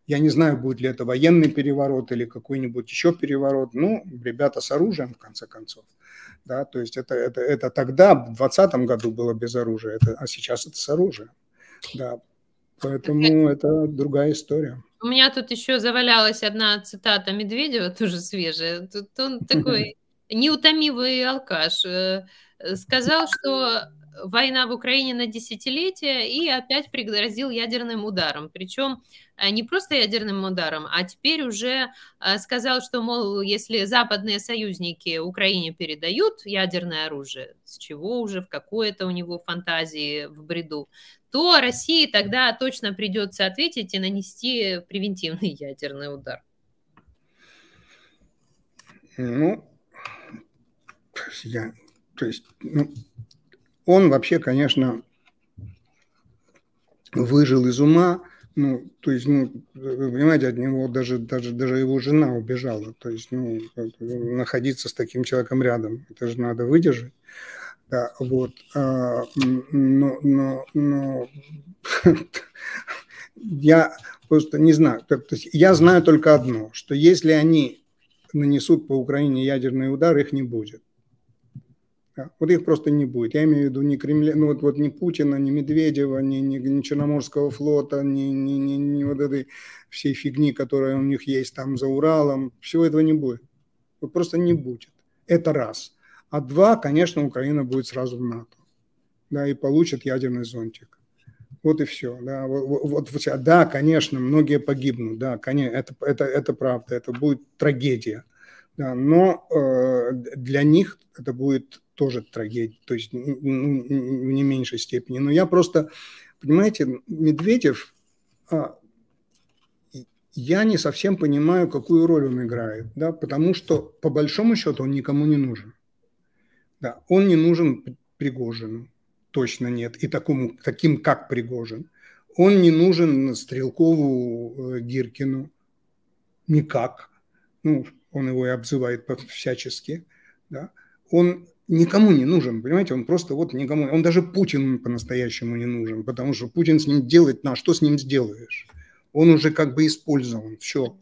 Я не знаю, будет ли это военный переворот или какой-нибудь еще переворот. Ну, ребята с оружием, в конце концов. Да, то есть это, это, это тогда, в 2020 году было без оружия, это, а сейчас это с оружием. Да, поэтому это другая история. У меня тут еще завалялась одна цитата Медведева, тоже свежая. Тут он такой *laughs* неутомивый алкаш. Э, сказал, что война в Украине на десятилетие и опять пригрозил ядерным ударом. Причем э, не просто ядерным ударом, а теперь уже э, сказал, что, мол, если западные союзники Украине передают ядерное оружие, с чего уже, в какое-то у него фантазии, в бреду, то России тогда точно придется ответить и нанести превентивный *laughs* ядерный удар. Ну, я, то есть, ну, он вообще, конечно, выжил из ума, ну, то есть, ну, вы понимаете, от него даже, даже, даже его жена убежала. То есть, ну, находиться с таким человеком рядом, это же надо выдержать. Да, вот. А, но, но, но *laughs* я просто не знаю. То есть я знаю только одно, что если они нанесут по Украине ядерный удар, их не будет. А, вот их просто не будет. Я имею в виду ни Кремля, ну вот, вот ни Путина, ни Медведева, ни, ни, ни Черноморского флота, ни, ни, ни, ни вот этой всей фигни, которая у них есть там за Уралом. Всего этого не будет. Вот просто не будет. Это раз. А два, конечно, Украина будет сразу в НАТО. Да, и получит ядерный зонтик. Вот и все. Да, вот, вот, а, да конечно, многие погибнут. Да, конечно, это, это, это правда. Это будет трагедия. Да, но э, для них это будет тоже трагедия, то есть ну, в не меньшей степени. Но я просто, понимаете, Медведев, а, я не совсем понимаю, какую роль он играет, да, потому что по большому счету он никому не нужен. Да, он не нужен Пригожину, точно нет, и такому, таким, как Пригожин. Он не нужен Стрелкову э, Гиркину никак. Ну, он его и обзывает всячески. Да. Он никому не нужен, понимаете, он просто вот никому, он даже Путин по-настоящему не нужен, потому что Путин с ним делает, на что с ним сделаешь? Он уже как бы использован, все,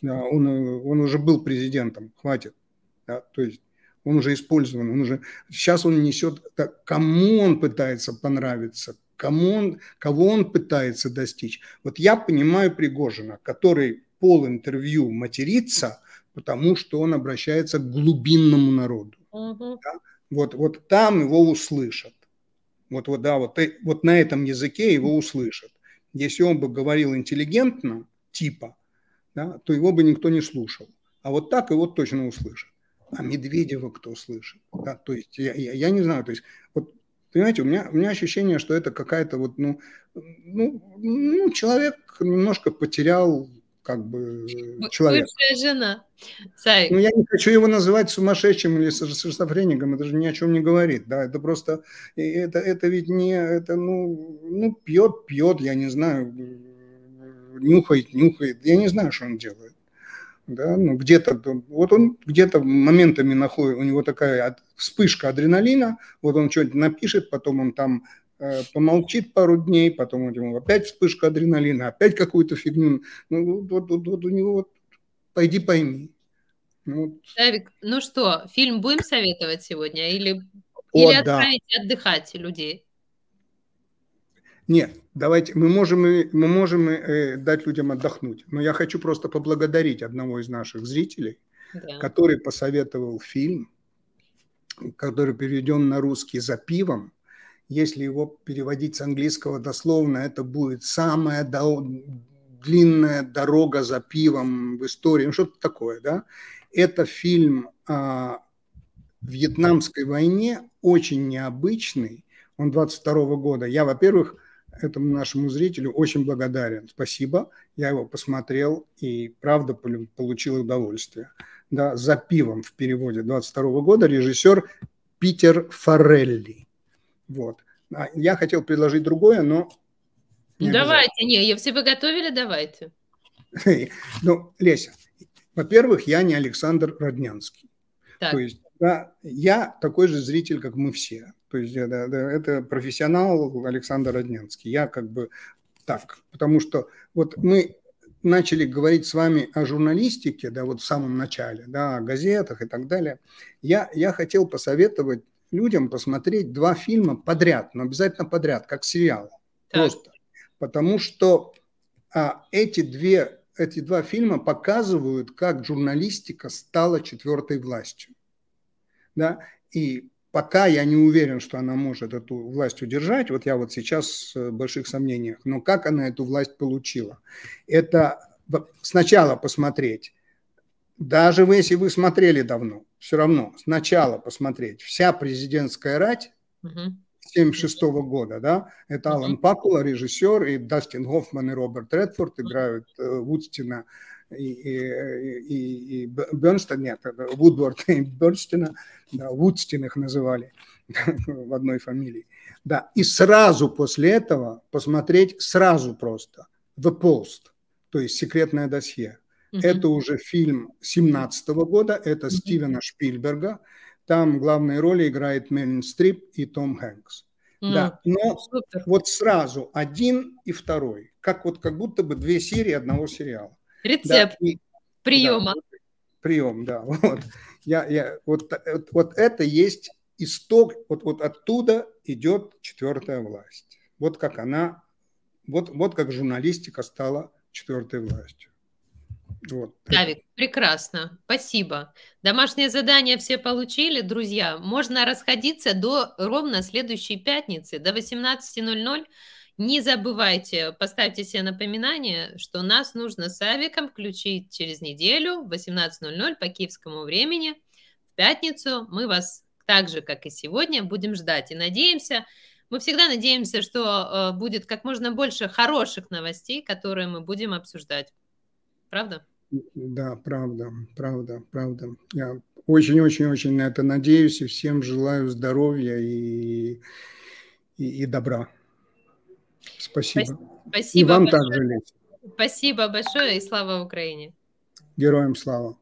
да, он, он уже был президентом, хватит, да, то есть он уже использован, он уже, сейчас он несет, так, кому он пытается понравиться, кому он, кого он пытается достичь. Вот я понимаю Пригожина, который пол интервью матерится, потому что он обращается к глубинному народу. Угу. Да? Вот, вот там его услышат. Вот, вот, да, вот, э, вот на этом языке его услышат. Если он бы говорил интеллигентно, типа, да, то его бы никто не слушал. А вот так его точно услышат. А Медведева кто слышит? Да, то есть я, я, я не знаю. То есть вот Понимаете, у меня, у меня ощущение, что это какая-то вот, ну, ну, ну, человек немножко потерял как бы человек. Бывшая жена. Сай. Ну, я не хочу его называть сумасшедшим или шизофреником, это же ни о чем не говорит, да, это просто, это, это ведь не, это, ну, ну, пьет, пьет, я не знаю, нюхает, нюхает, я не знаю, что он делает. Да, ну где-то, вот он где-то моментами находит, у него такая вспышка адреналина, вот он что-нибудь напишет, потом он там Э, помолчит пару дней, потом у него опять вспышка адреналина, опять какую-то фигню. Ну, вот, вот, вот у него вот, пойди пойми. Ну, вот. Савик, ну что, фильм будем советовать сегодня или, О, или отправить да. отдыхать людей? Нет, давайте, мы можем, мы можем э, дать людям отдохнуть, но я хочу просто поблагодарить одного из наших зрителей, да. который посоветовал фильм, который переведен на русский «За пивом», если его переводить с английского дословно, это будет самая до... длинная дорога за пивом в истории, ну что-то такое, да. Это фильм о а, Вьетнамской войне, очень необычный, он 22 года. Я, во-первых, этому нашему зрителю очень благодарен. Спасибо. Я его посмотрел и, правда, получил удовольствие. Да, «За пивом» в переводе 22 года режиссер Питер Форелли. Вот. А, я хотел предложить другое, но... Не давайте, не, если вы готовили, давайте. *laughs* Ну, Леся, во-первых, я не Александр Роднянский. Так. То есть да, я такой же зритель, как мы все. То есть да, да, это профессионал Александр Роднянский. Я как бы так, потому что вот мы начали говорить с вами о журналистике, да, вот в самом начале, да, о газетах и так далее, я, я хотел посоветовать людям посмотреть два фильма подряд, но обязательно подряд, как сериал Так. Просто. Потому что а, эти, две, эти два фильма показывают, как журналистика стала четвертой властью. Да? И пока я не уверен, что она может эту власть удержать, вот я вот сейчас э, в больших сомнениях, но как она эту власть получила? Это сначала посмотреть, даже если вы смотрели давно, все равно сначала посмотреть вся президентская рать угу. 76 -го года, да, это угу. Алан Пакула, режиссер, и Дастин Гофман и Роберт Редфорд играют э, Вудстина и, и, и, и Бернстон, нет, Вудворд и Бернстина, да, Вудстин их называли *laughs* в одной фамилии. Да, и сразу после этого посмотреть, сразу просто, The Post, то есть секретное досье. Mm-hmm. Это уже фильм 2017 года, это mm-hmm. Стивена Шпильберга. Там главные роли играет Мелин Стрип и Том Хэнкс. mm Да, но Супер. вот сразу один и второй, как вот как будто бы две серии одного сериала. Рецепт да, и, приема. Да, прием, да, *laughs* вот. Я, я, вот, вот, вот это есть исток, вот, вот оттуда идет четвертая власть. Вот как она, вот, вот как журналистика стала четвертой властью. Вот. Савик, прекрасно, спасибо. Домашнее задание все получили, друзья. Можно расходиться до ровно следующей пятницы, до 18.00. Не забывайте, поставьте себе напоминание, что нас нужно с Авиком включить через неделю в 18.00 по киевскому времени. В пятницу мы вас так же, как и сегодня, будем ждать и надеемся, мы всегда надеемся, что э, будет как можно больше хороших новостей, которые мы будем обсуждать. Правда? Да, правда, правда, правда. Я очень-очень-очень на это надеюсь и всем желаю здоровья и, и, и добра. Спасибо. Спасибо. И вам большое. также, Леся. Спасибо большое и слава Украине. Героям слава.